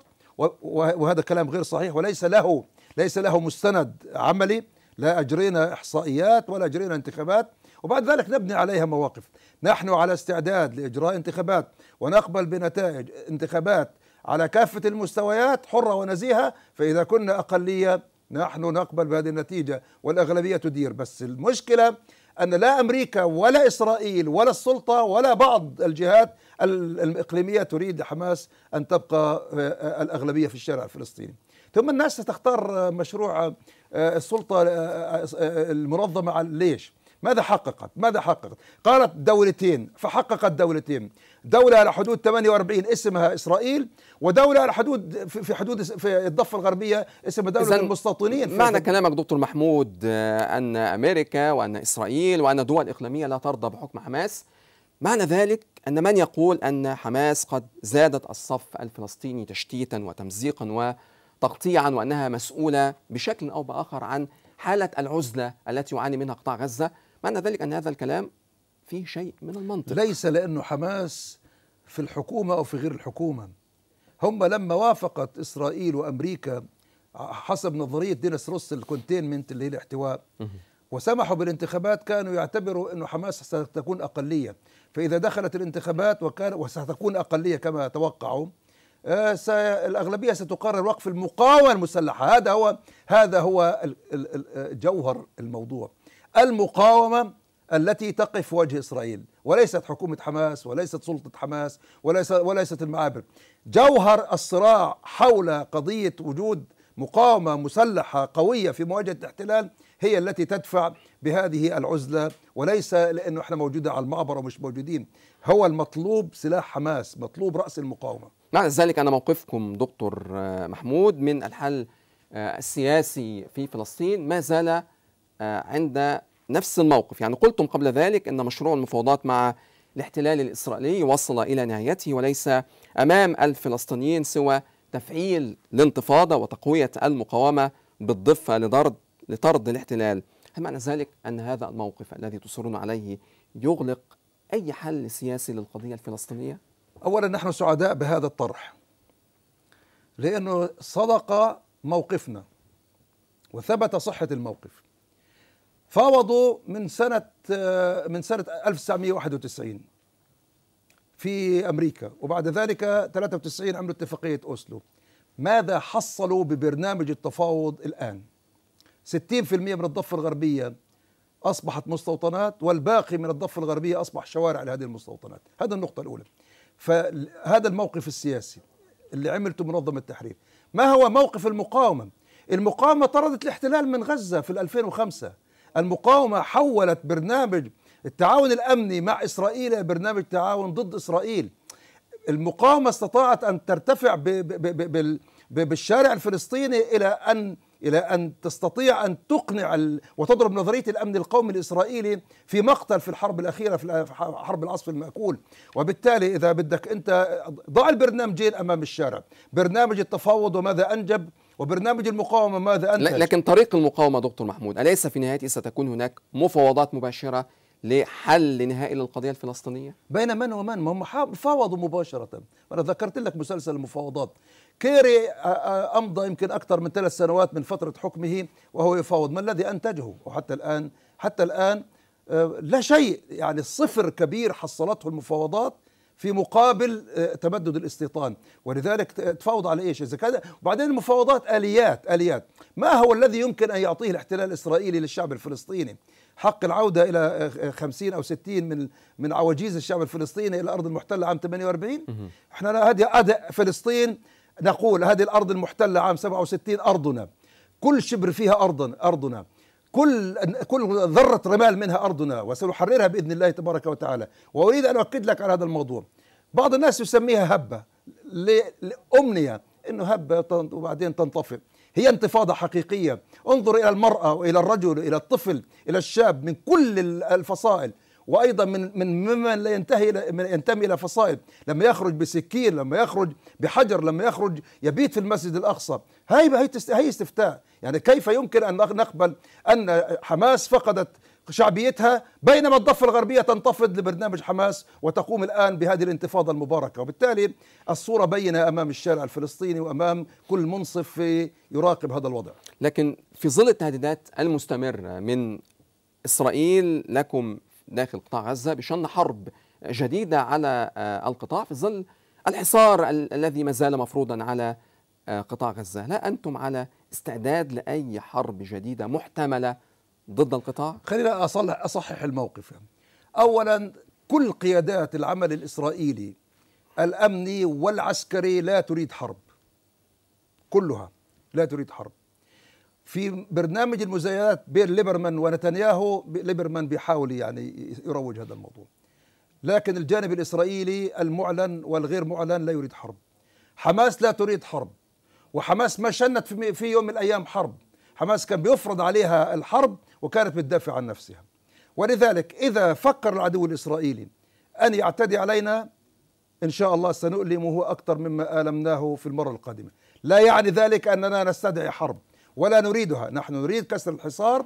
وهذا كلام غير صحيح وليس له ليس له مستند عملي لا أجرينا إحصائيات ولا أجرينا انتخابات وبعد ذلك نبني عليها مواقف نحن على استعداد لإجراء انتخابات ونقبل بنتائج انتخابات على كافة المستويات حرة ونزيهة فإذا كنا أقلية نحن نقبل بهذه النتيجة والأغلبية تدير بس المشكلة أن لا أمريكا ولا إسرائيل ولا السلطة ولا بعض الجهات الإقليمية تريد حماس أن تبقى آه، آه، الأغلبية في الشارع الفلسطيني ثم الناس تختار مشروع آه، السلطة المنظمة ليش؟ ماذا حققت ماذا حققت قالت دولتين فحققت دولتين دولة على حدود 48 اسمها إسرائيل ودولة على حدود في حدود في الضفة الغربية اسمها دولة المستوطنين معنى كلامك دكتور محمود آه، أن أمريكا وأن إسرائيل وأن دول إقليمية لا ترضى بحكم حماس معنى ذلك أن من يقول أن حماس قد زادت الصف الفلسطيني تشتيتا وتمزيقا وتقطيعا وأنها مسؤولة بشكل أو بآخر عن حالة العزلة التي يعاني منها قطاع غزة معنى ذلك أن هذا الكلام فيه شيء من المنطق ليس لأنه حماس في الحكومة أو في غير الحكومة هم لما وافقت إسرائيل وأمريكا حسب نظرية دينس روس الكونتينمنت اللي هي الاحتواء وسمحوا بالانتخابات كانوا يعتبروا انه حماس ستكون أقلية فإذا دخلت الانتخابات وكان وستكون أقلية كما توقعوا آه، الأغلبية ستقرر وقف المقاومة المسلحة هذا هو هذا هو جوهر الموضوع المقاومة التي تقف وجه إسرائيل وليست حكومة حماس وليست سلطة حماس وليس وليست المعابر جوهر الصراع حول قضية وجود مقاومة مسلحة قوية في مواجهة الاحتلال هي التي تدفع بهذه العزلة وليس لأنه احنا موجودة على المعبر ومش موجودين هو المطلوب سلاح حماس مطلوب رأس المقاومة مع ذلك أنا موقفكم دكتور محمود من الحل آه، السياسي في فلسطين ما زال آه، عند نفس الموقف يعني قلتم قبل ذلك أن مشروع المفاوضات مع الاحتلال الإسرائيلي وصل إلى نهايته وليس أمام الفلسطينيين سوى تفعيل الانتفاضة وتقوية المقاومة بالضفة لطرد, لطرد الاحتلال هل معنى ذلك أن هذا الموقف الذي تصرون عليه يغلق أي حل سياسي للقضية الفلسطينية؟ أولا نحن سعداء بهذا الطرح لأنه صدق موقفنا وثبت صحة الموقف فاوضوا من سنة من سنة 1991 في أمريكا وبعد ذلك 93 عملوا اتفاقية أوسلو ماذا حصلوا ببرنامج التفاوض الآن 60% من الضفة الغربية أصبحت مستوطنات والباقي من الضفة الغربية أصبح شوارع لهذه المستوطنات هذا النقطة الأولى فهذا الموقف السياسي اللي عملته منظمة التحرير ما هو موقف المقاومة المقاومة طردت الاحتلال من غزة في 2005 المقاومة حولت برنامج التعاون الأمني مع إسرائيل إلى برنامج تعاون ضد إسرائيل المقاومة استطاعت أن ترتفع ب بالشارع الفلسطيني إلى أن إلى أن تستطيع أن تقنع وتضرب نظرية الأمن القومي الإسرائيلي في مقتل في الحرب الأخيرة في حرب العصف المأكول وبالتالي إذا بدك أنت ضع البرنامجين أمام الشارع برنامج التفاوض وماذا أنجب وبرنامج المقاومة ماذا أنتج؟ لكن طريق المقاومة دكتور محمود أليس في نهايته ستكون هناك مفاوضات مباشرة لحل نهائي للقضية الفلسطينية؟ بين من ومن؟ ما هم فاوضوا مباشرة أنا ذكرت لك مسلسل المفاوضات كيري أمضى يمكن أكثر من ثلاث سنوات من فترة حكمه وهو يفاوض ما الذي أنتجه وحتى الآن حتى الآن لا شيء يعني صفر كبير حصلته المفاوضات في مقابل آه، تمدد الاستيطان ولذلك تفاوض على ايش اذا كان وبعدين المفاوضات اليات اليات ما هو الذي يمكن ان يعطيه الاحتلال الاسرائيلي للشعب الفلسطيني حق العوده الى 50 آه، او 60 من من عواجيز الشعب الفلسطيني الى الارض المحتله عام 48 احنا هذه فلسطين نقول هذه الارض المحتله عام 67 ارضنا كل شبر فيها ارضنا ارضنا كل كل ذره رمال منها ارضنا وسنحررها باذن الله تبارك وتعالى واريد ان اؤكد لك على هذا الموضوع بعض الناس يسميها هبه لامنيه انه هبه وبعدين تنطفئ هي انتفاضه حقيقيه انظر الى المراه والى الرجل الى الطفل الى الشاب من كل الفصائل وايضا من من ممن لا ينتهي الى ينتمي الى فصائل لما يخرج بسكين لما يخرج بحجر لما يخرج يبيت في المسجد الاقصى هاي هي استفتاء يعني كيف يمكن ان نقبل ان حماس فقدت شعبيتها بينما الضفة الغربية تنتفض لبرنامج حماس وتقوم الآن بهذه الانتفاضة المباركة وبالتالي الصورة بينة أمام الشارع الفلسطيني وأمام كل منصف في يراقب هذا الوضع لكن في ظل التهديدات المستمرة من إسرائيل لكم داخل قطاع غزة بشن حرب جديدة على آه، القطاع في ظل الحصار الذي ما زال مفروضا على آه، قطاع غزة لا أنتم على استعداد لأي حرب جديدة محتملة ضد القطاع خلينا أصلح, أصحح الموقف أولا كل قيادات العمل الإسرائيلي الأمني والعسكري لا تريد حرب كلها لا تريد حرب في برنامج المزايات بين ليبرمان ونتنياهو ليبرمان بيحاول يعني يروج هذا الموضوع لكن الجانب الإسرائيلي المعلن والغير معلن لا يريد حرب حماس لا تريد حرب وحماس ما شنت في يوم من الأيام حرب حماس كان بيفرض عليها الحرب وكانت بتدافع عن نفسها ولذلك إذا فكر العدو الإسرائيلي أن يعتدي علينا إن شاء الله سنؤلمه أكثر مما آلمناه في المرة القادمة لا يعني ذلك أننا نستدعي حرب ولا نريدها نحن نريد كسر الحصار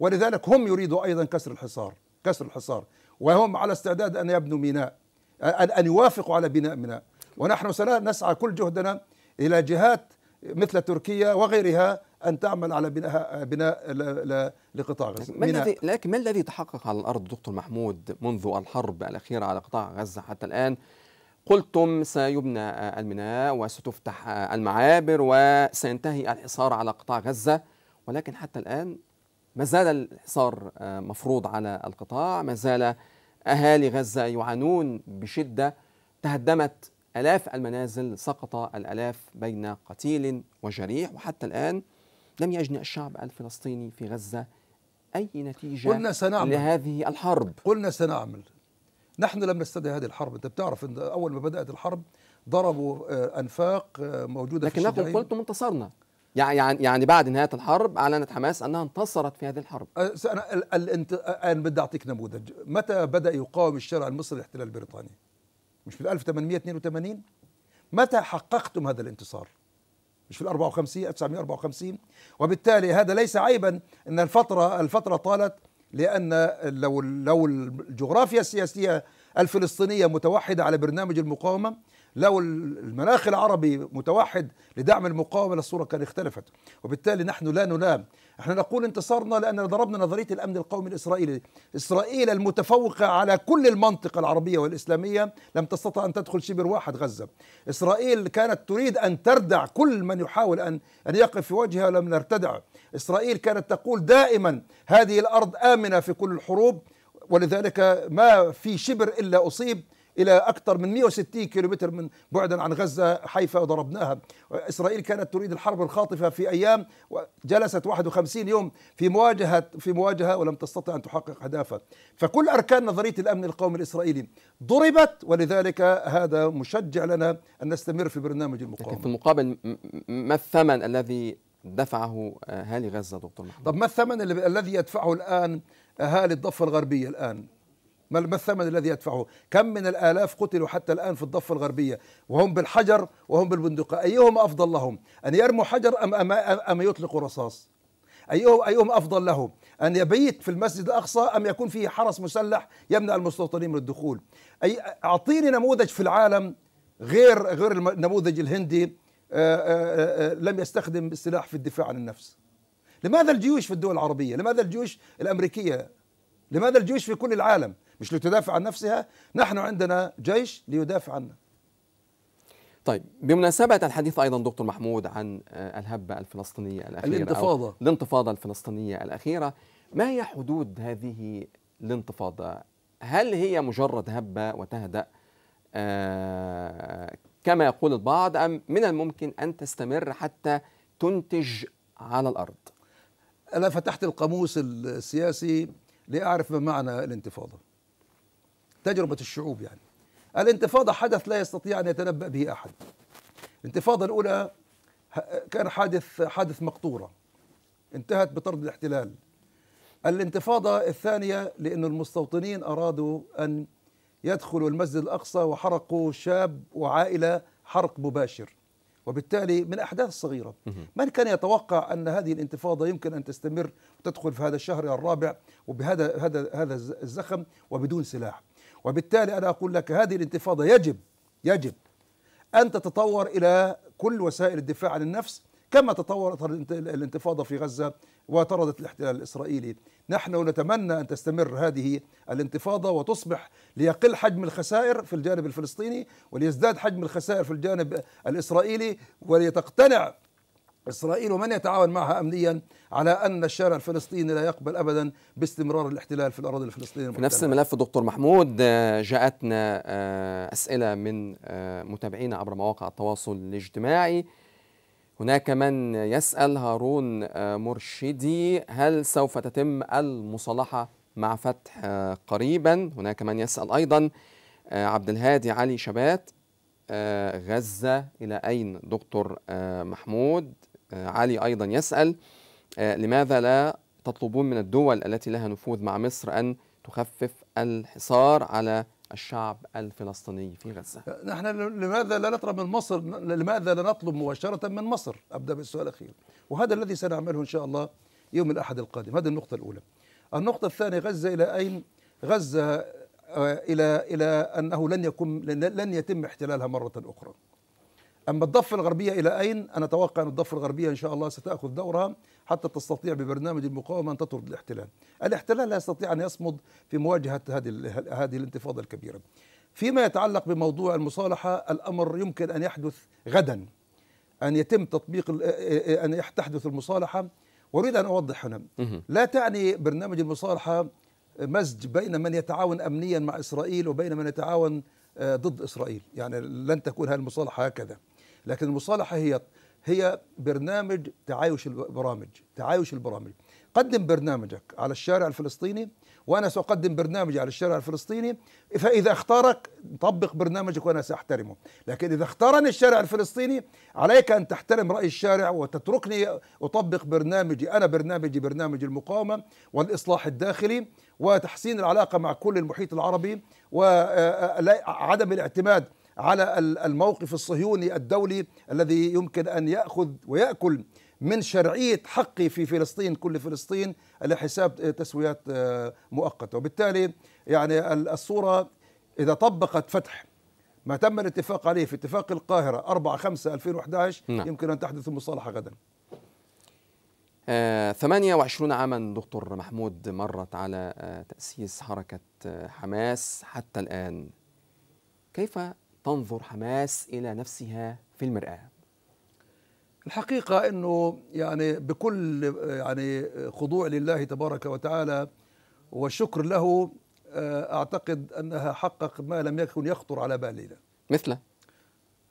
ولذلك هم يريدوا أيضا كسر الحصار كسر الحصار وهم على استعداد أن يبنوا ميناء أن يوافقوا على بناء ميناء ونحن سنسعى كل جهدنا إلى جهات مثل تركيا وغيرها أن تعمل على بناء بناء لقطاع غزة ما الذي لكن ما الذي تحقق على الأرض دكتور محمود منذ الحرب الأخيرة على قطاع غزة حتى الآن قلتم سيبنى الميناء وستفتح المعابر وسينتهي الحصار على قطاع غزة ولكن حتى الآن ما زال الحصار مفروض على القطاع ما زال أهالي غزة يعانون بشدة تهدمت آلاف المنازل سقط الآلاف بين قتيل وجريح وحتى الآن لم يجني الشعب الفلسطيني في غزة أي نتيجة قلنا سنعمل لهذه الحرب قلنا سنعمل نحن لم نستدعي هذه الحرب انت بتعرف ان اول ما بدات الحرب ضربوا آه، انفاق آه، موجوده لكن في لكنكم قلتم انتصرنا يعني يعني بعد نهايه الحرب اعلنت حماس انها انتصرت في هذه الحرب أه، انا الانت... انا بدي اعطيك نموذج متى بدا يقاوم الشارع المصري الاحتلال البريطاني مش في 1882 متى حققتم هذا الانتصار مش في 54 1954 وبالتالي هذا ليس عيبا ان الفتره الفتره طالت لأن لو لو الجغرافيا السياسية الفلسطينية متوحدة على برنامج المقاومة لو المناخ العربي متوحد لدعم المقاومة الصورة كانت اختلفت وبالتالي نحن لا نلام احنا نقول انتصرنا لأننا ضربنا نظرية الأمن القومي الإسرائيلي إسرائيل المتفوقة على كل المنطقة العربية والإسلامية لم تستطع أن تدخل شبر واحد غزة إسرائيل كانت تريد أن تردع كل من يحاول أن أن يقف في وجهها ولم نرتدع إسرائيل كانت تقول دائما هذه الأرض آمنة في كل الحروب ولذلك ما في شبر إلا أصيب الى اكثر من 160 كيلومتر من بعدا عن غزه حيفا وضربناها اسرائيل كانت تريد الحرب الخاطفه في ايام جلست 51 يوم في مواجهه في مواجهه ولم تستطع ان تحقق اهدافها فكل اركان نظريه الامن القومي الاسرائيلي ضربت ولذلك هذا مشجع لنا ان نستمر في برنامج المقاومه لكن في المقابل ما الثمن الذي دفعه آه، اهالي غزه دكتور محمد طب ما الثمن الذي يدفعه الان اهالي الضفه الغربيه الان ما الثمن الذي يدفعه كم من الآلاف قتلوا حتى الآن في الضفة الغربية وهم بالحجر وهم بالبندقة أيهما أفضل لهم أن يرموا حجر أم, أم, أم يطلقوا رصاص أيهم, أيهم أفضل له أن يبيت في المسجد الأقصى أم يكون فيه حرس مسلح يمنع المستوطنين من الدخول أي أعطيني نموذج في العالم غير غير النموذج الهندي آآ آه، آآ آه، آه، لم يستخدم السلاح في الدفاع عن النفس لماذا الجيوش في الدول العربية لماذا الجيوش الأمريكية لماذا الجيوش في كل العالم مش لتدافع عن نفسها نحن عندنا جيش ليدافع عنا طيب بمناسبة الحديث أيضا دكتور محمود عن آه، الهبة الفلسطينية الأخيرة الانتفاضة الانتفاضة الفلسطينية الأخيرة ما هي حدود هذه الانتفاضة؟ هل هي مجرد هبة وتهدأ آه كما يقول البعض أم من الممكن أن تستمر حتى تنتج على الأرض أنا فتحت القاموس السياسي لأعرف ما معنى الانتفاضة تجربة الشعوب يعني الانتفاضة حدث لا يستطيع أن يتنبأ به أحد الانتفاضة الأولى كان حادث حادث مقطورة انتهت بطرد الاحتلال الانتفاضة الثانية لأن المستوطنين أرادوا أن يدخلوا المسجد الأقصى وحرقوا شاب وعائلة حرق مباشر وبالتالي من أحداث صغيرة من كان يتوقع أن هذه الانتفاضة يمكن أن تستمر وتدخل في هذا الشهر الرابع وبهذا هذا هذا الزخم وبدون سلاح وبالتالي أنا أقول لك هذه الانتفاضة يجب يجب أن تتطور إلى كل وسائل الدفاع عن النفس كما تطورت الانتفاضة في غزة وطردت الاحتلال الإسرائيلي نحن نتمنى أن تستمر هذه الانتفاضة وتصبح ليقل حجم الخسائر في الجانب الفلسطيني وليزداد حجم الخسائر في الجانب الإسرائيلي وليتقتنع إسرائيل ومن يتعاون معها أمنيا على أن الشارع الفلسطيني لا يقبل أبدا باستمرار الاحتلال في الأراضي الفلسطينية في نفس الملف دكتور محمود آه، جاءتنا آه، أسئلة من آه، متابعينا عبر مواقع التواصل الاجتماعي هناك من يسأل هارون مرشدي هل سوف تتم المصالحة مع فتح قريبا هناك من يسأل أيضا عبد الهادي علي شبات غزة إلى أين دكتور محمود آه، علي أيضا يسأل آه، لماذا لا تطلبون من الدول التي لها نفوذ مع مصر أن تخفف الحصار على الشعب الفلسطيني في غزة آه، نحن لماذا لا نطلب من مصر لماذا لا نطلب مباشرة من مصر أبدأ بالسؤال الأخير وهذا الذي سنعمله إن شاء الله يوم الأحد القادم هذه النقطة الأولى النقطة الثانية غزة إلى أين غزة إلى إلى أنه لن يكون لن يتم احتلالها مرة أخرى أما الضفة الغربية إلى أين؟ أنا أتوقع أن الضفة الغربية إن شاء الله ستأخذ دورها حتى تستطيع ببرنامج المقاومة أن تطرد الاحتلال. الاحتلال لا يستطيع أن يصمد في مواجهة هذه هذه الانتفاضة الكبيرة. فيما يتعلق بموضوع المصالحة الأمر يمكن أن يحدث غدا أن يتم تطبيق أن تحدث المصالحة وأريد أن أوضح هنا لا تعني برنامج المصالحة مزج بين من يتعاون أمنيا مع إسرائيل وبين من يتعاون آه، ضد إسرائيل يعني لن تكون هذه المصالحة هكذا لكن المصالحه هي هي برنامج تعايش البرامج تعايش البرامج قدم برنامجك على الشارع الفلسطيني وانا ساقدم برنامجي على الشارع الفلسطيني فاذا اختارك طبق برنامجك وانا ساحترمه لكن اذا اختارني الشارع الفلسطيني عليك ان تحترم راي الشارع وتتركني اطبق برنامجي انا برنامجي برنامج المقاومه والاصلاح الداخلي وتحسين العلاقه مع كل المحيط العربي وعدم الاعتماد على الموقف الصهيوني الدولي الذي يمكن ان ياخذ وياكل من شرعيه حقي في فلسطين كل فلسطين على حساب تسويات آه، مؤقته وبالتالي يعني الصوره اذا طبقت فتح ما تم الاتفاق عليه في اتفاق القاهره 4 5 2011 نعم. يمكن ان تحدث المصالحه غدا آه 28 عاما دكتور محمود مرت على آه تأسيس حركة آه حماس حتى الآن كيف تنظر حماس إلى نفسها في المرآة؟ الحقيقة أنه يعني بكل يعني خضوع لله تبارك وتعالى وشكر له آه، أعتقد أنها حقق ما لم يكن يخطر على بالنا مثل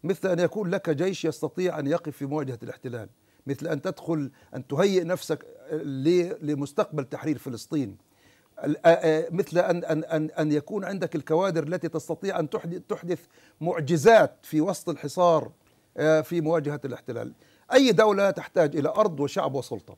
مثل أن يكون لك جيش يستطيع أن يقف في مواجهة الاحتلال مثل أن تدخل أن تهيئ نفسك لمستقبل تحرير فلسطين مثل ان ان ان ان يكون عندك الكوادر التي تستطيع ان تحدث معجزات في وسط الحصار آه، في مواجهه الاحتلال. اي دوله تحتاج الى ارض وشعب وسلطه.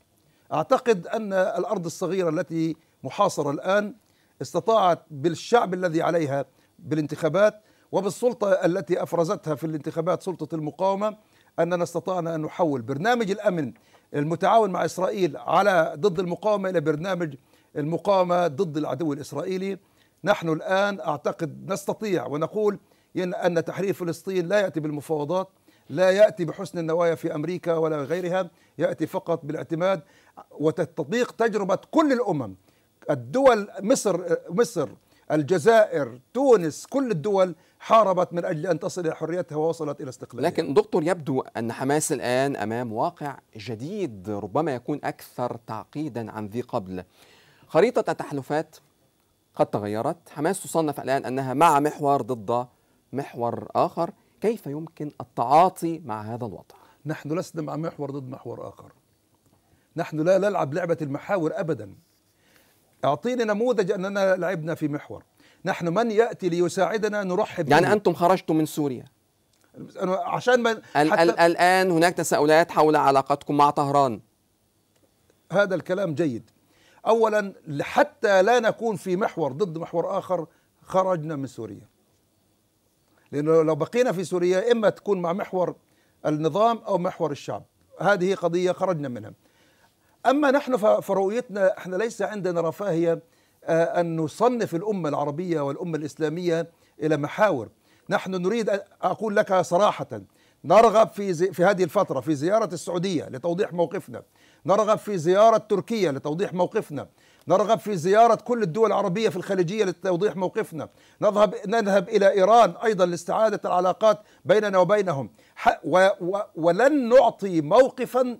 اعتقد ان الارض الصغيره التي محاصره الان استطاعت بالشعب الذي عليها بالانتخابات وبالسلطه التي افرزتها في الانتخابات سلطه المقاومه اننا استطعنا ان نحول برنامج الامن المتعاون مع اسرائيل على ضد المقاومه الى برنامج المقاومة ضد العدو الإسرائيلي نحن الآن أعتقد نستطيع ونقول أن تحرير فلسطين لا يأتي بالمفاوضات لا يأتي بحسن النوايا في أمريكا ولا غيرها يأتي فقط بالاعتماد وتطبيق تجربة كل الأمم الدول مصر مصر الجزائر تونس كل الدول حاربت من اجل ان تصل الى حريتها ووصلت الى استقلالها لكن دكتور يبدو ان حماس الان امام واقع جديد ربما يكون اكثر تعقيدا عن ذي قبل خريطة التحالفات قد تغيرت حماس تصنف الآن أنها مع محور ضد محور آخر كيف يمكن التعاطي مع هذا الوضع؟ نحن لسنا مع محور ضد محور آخر نحن لا نلعب لعبة المحاور أبدا أعطيني نموذج أننا لعبنا في محور نحن من يأتي ليساعدنا نرحب يعني منه. أنتم خرجتم من سوريا عشان ما الآن هناك تساؤلات حول علاقتكم مع طهران هذا الكلام جيد أولا حتى لا نكون في محور ضد محور آخر خرجنا من سوريا لأنه لو بقينا في سوريا إما تكون مع محور النظام أو محور الشعب هذه قضية خرجنا منها أما نحن فرؤيتنا احنا ليس عندنا رفاهية آه، أن نصنف الأمة العربية والأمة الإسلامية إلى محاور نحن نريد أقول لك صراحة نرغب في, في هذه الفترة في زيارة السعودية لتوضيح موقفنا نرغب في زيارة تركيا لتوضيح موقفنا نرغب في زيارة كل الدول العربية في الخليجية لتوضيح موقفنا نذهب, نذهب إلى إيران أيضا لاستعادة العلاقات بيننا وبينهم و و ولن نعطي موقفا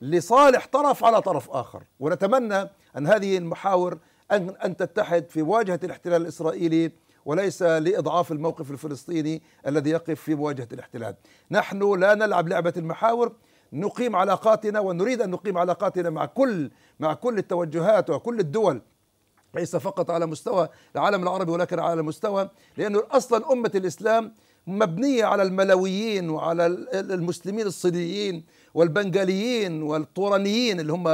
لصالح طرف على طرف آخر ونتمنى أن هذه المحاور أن, أن تتحد في مواجهة الاحتلال الإسرائيلي وليس لإضعاف الموقف الفلسطيني الذي يقف في مواجهة الاحتلال نحن لا نلعب لعبة المحاور نقيم علاقاتنا ونريد ان نقيم علاقاتنا مع كل مع كل التوجهات وكل الدول ليس فقط على مستوى العالم العربي ولكن على مستوى لانه اصلا امه الاسلام مبنية على الملويين وعلى المسلمين الصينيين والبنغاليين والطورانيين اللي هم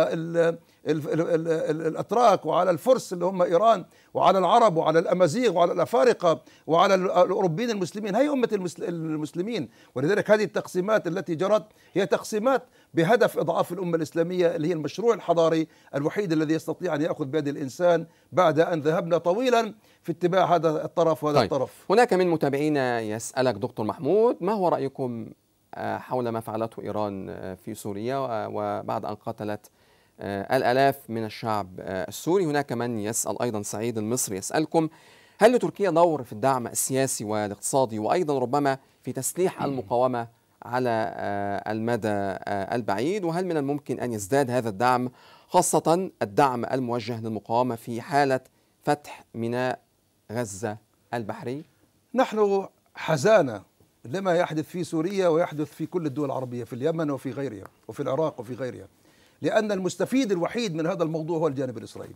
الاتراك وعلى الفرس اللي هم ايران وعلى العرب وعلى الامازيغ وعلى الافارقه وعلى الاوروبيين المسلمين هي امه المسلمين ولذلك هذه التقسيمات التي جرت هي تقسيمات بهدف اضعاف الامه الاسلاميه اللي هي المشروع الحضاري الوحيد الذي يستطيع ان ياخذ بيد الانسان بعد ان ذهبنا طويلا في اتباع هذا الطرف وهذا طيب. الطرف هناك من متابعينا يسألك دكتور محمود ما هو رأيكم آه، حول ما فعلته إيران آه، في سوريا وبعد أن قتلت آه، الألاف من الشعب السوري هناك من يسأل أيضا سعيد المصري يسألكم هل لتركيا دور في الدعم السياسي والاقتصادي وأيضا ربما في تسليح المقاومة على المدى البعيد وهل من الممكن أن يزداد هذا الدعم خاصة الدعم الموجه للمقاومة في حالة فتح ميناء غزة البحري نحن حزانة لما يحدث في سوريا ويحدث في كل الدول العربية في اليمن وفي غيرها وفي العراق وفي غيرها لأن المستفيد الوحيد من هذا الموضوع هو الجانب الإسرائيلي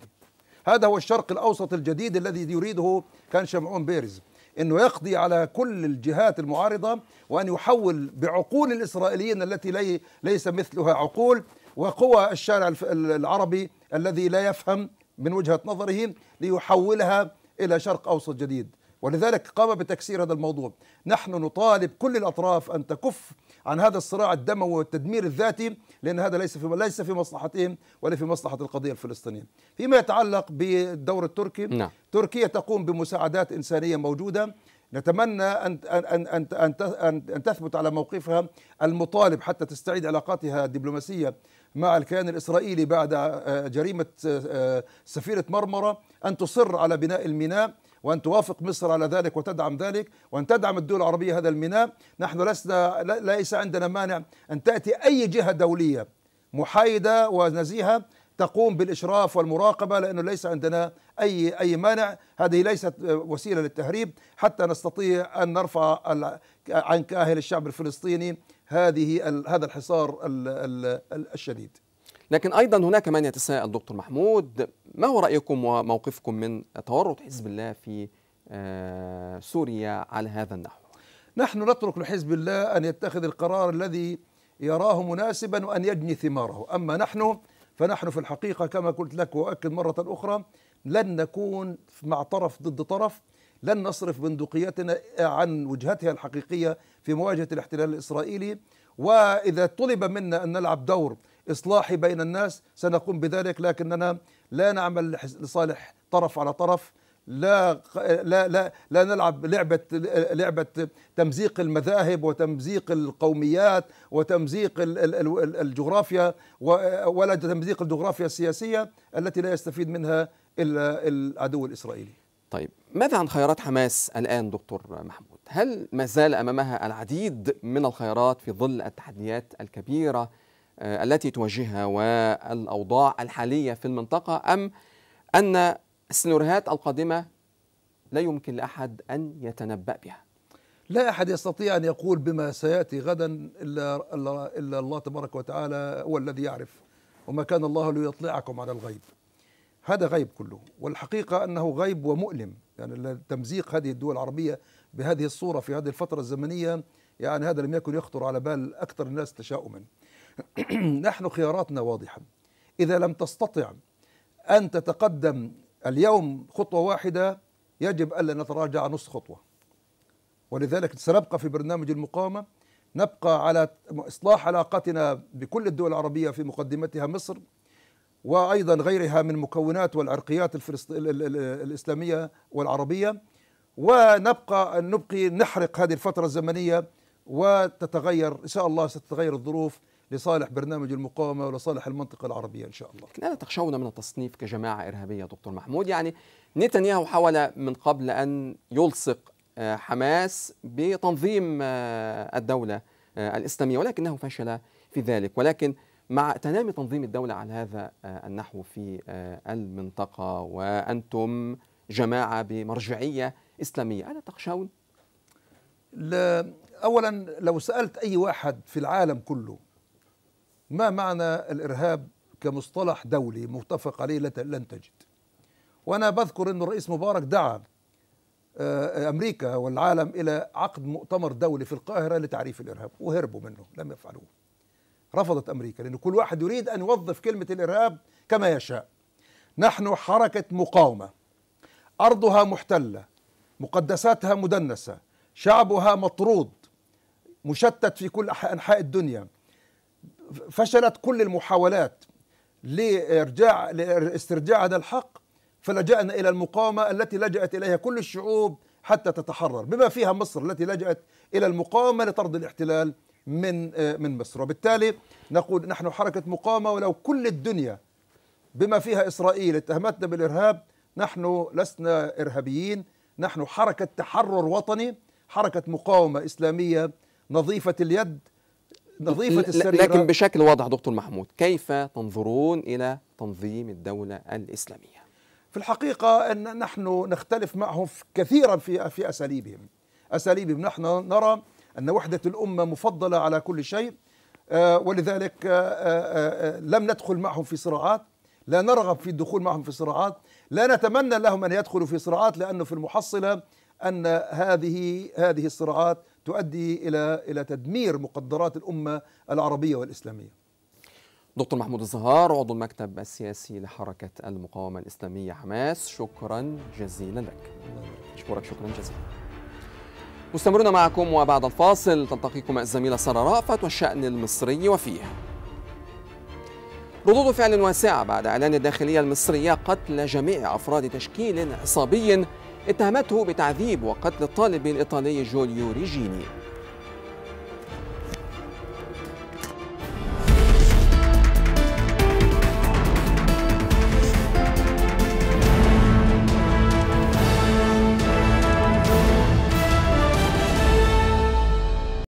هذا هو الشرق الأوسط الجديد الذي يريده كان شمعون بيرز أنه يقضي على كل الجهات المعارضة وأن يحول بعقول الإسرائيليين التي لي ليس مثلها عقول وقوى الشارع العربي الذي لا يفهم من وجهة نظره ليحولها إلى شرق أوسط جديد ولذلك قام بتكسير هذا الموضوع نحن نطالب كل الأطراف أن تكف عن هذا الصراع الدموي والتدمير الذاتي لأن هذا ليس في ليس في مصلحتهم ولا في مصلحة القضية الفلسطينية فيما يتعلق بالدور التركي نعم. تركيا تقوم بمساعدات إنسانية موجودة نتمنى أن أن أن أن أن تثبت على موقفها المطالب حتى تستعيد علاقاتها الدبلوماسية مع الكيان الإسرائيلي بعد آه، آه، جريمة آه، سفيرة مرمرة أن تصر على بناء الميناء وأن توافق مصر على ذلك وتدعم ذلك وأن تدعم الدول العربية هذا الميناء نحن لسنا ليس عندنا مانع أن تأتي أي جهة دولية محايدة ونزيهة تقوم بالإشراف والمراقبة لأنه ليس عندنا أي أي مانع هذه ليست وسيلة للتهريب حتى نستطيع أن نرفع عن كاهل الشعب الفلسطيني هذه هذا الحصار الشديد لكن ايضا هناك من يتساءل دكتور محمود ما هو رايكم وموقفكم من تورط حزب الله في آه، سوريا على هذا النحو نحن نترك لحزب الله ان يتخذ القرار الذي يراه مناسبا وان يجني ثماره اما نحن فنحن في الحقيقه كما قلت لك واؤكد مره اخرى لن نكون مع طرف ضد طرف لن نصرف بندقيتنا عن وجهتها الحقيقية في مواجهة الاحتلال الإسرائيلي وإذا طلب منا أن نلعب دور إصلاحي بين الناس سنقوم بذلك لكننا لا نعمل لصالح طرف على طرف لا لا لا لا نلعب لعبه لعبه تمزيق المذاهب وتمزيق القوميات وتمزيق الجغرافيا ولا تمزيق الجغرافيا السياسيه التي لا يستفيد منها الا العدو الاسرائيلي طيب ماذا عن خيارات حماس الآن دكتور محمود؟ هل ما زال أمامها العديد من الخيارات في ظل التحديات الكبيرة آه، التي تواجهها والأوضاع الحالية في المنطقة أم أن السيناريوهات القادمة لا يمكن لأحد أن يتنبأ بها؟ لا أحد يستطيع أن يقول بما سيأتي غدا إلا, إلا الله تبارك وتعالى هو الذي يعرف وما كان الله ليطلعكم على الغيب هذا غيب كله والحقيقة أنه غيب ومؤلم يعني تمزيق هذه الدول العربية بهذه الصورة في هذه الفترة الزمنية يعني هذا لم يكن يخطر على بال أكثر الناس تشاؤما نحن خياراتنا واضحة إذا لم تستطع أن تتقدم اليوم خطوة واحدة يجب ألا نتراجع نص خطوة ولذلك سنبقى في برنامج المقاومة نبقى على إصلاح علاقتنا بكل الدول العربية في مقدمتها مصر وايضا غيرها من مكونات والعرقيات الاسلاميه والعربيه ونبقى نبقي نحرق هذه الفتره الزمنيه وتتغير ان شاء الله ستتغير الظروف لصالح برنامج المقاومه ولصالح المنطقه العربيه ان شاء الله. لكن الا تخشون من التصنيف كجماعه ارهابيه دكتور محمود؟ يعني نتنياهو حاول من قبل ان يلصق آه، حماس بتنظيم آه، الدوله آه، الاسلاميه ولكنه فشل في ذلك ولكن مع تنامي تنظيم الدولة على هذا آه، النحو في آه، المنطقة وأنتم جماعة بمرجعية إسلامية ألا تخشون؟ لا أولا لو سألت أي واحد في العالم كله ما معنى الإرهاب كمصطلح دولي متفق عليه لن تجد وأنا بذكر أن الرئيس مبارك دعا آه، أمريكا والعالم إلى عقد مؤتمر دولي في القاهرة لتعريف الإرهاب وهربوا منه لم يفعلوه رفضت أمريكا لأن كل واحد يريد أن يوظف كلمة الإرهاب كما يشاء نحن حركة مقاومة أرضها محتلة مقدساتها مدنسة شعبها مطرود مشتت في كل أنحاء الدنيا فشلت كل المحاولات لإرجاع لاسترجاع هذا الحق فلجأنا إلى المقاومة التي لجأت إليها كل الشعوب حتى تتحرر بما فيها مصر التي لجأت إلى المقاومة لطرد الاحتلال من آه، من مصر وبالتالي نقول نحن حركة مقاومة ولو كل الدنيا بما فيها إسرائيل اتهمتنا بالإرهاب نحن لسنا إرهابيين نحن حركة تحرر وطني حركة مقاومة إسلامية نظيفة اليد نظيفة السريرة لكن بشكل واضح دكتور محمود كيف تنظرون إلى تنظيم الدولة الإسلامية في الحقيقة أن نحن نختلف معهم كثيرا في في أساليبهم أساليبهم نحن نرى أن وحدة الأمة مفضلة على كل شيء آه، ولذلك آه، آه، لم ندخل معهم في صراعات لا نرغب في الدخول معهم في صراعات لا نتمنى لهم أن يدخلوا في صراعات لأنه في المحصلة أن هذه هذه الصراعات تؤدي إلى إلى تدمير مقدرات الأمة العربية والإسلامية دكتور محمود الزهار عضو المكتب السياسي لحركة المقاومة الإسلامية حماس شكرا جزيلا لك أشكرك شكرا جزيلا مستمرون معكم وبعد الفاصل تلتقيكم الزميلة سارة رأفت والشأن المصري وفيه ردود فعل واسعة بعد إعلان الداخلية المصرية قتل جميع أفراد تشكيل عصابي اتهمته بتعذيب وقتل الطالب الإيطالي جوليو ريجيني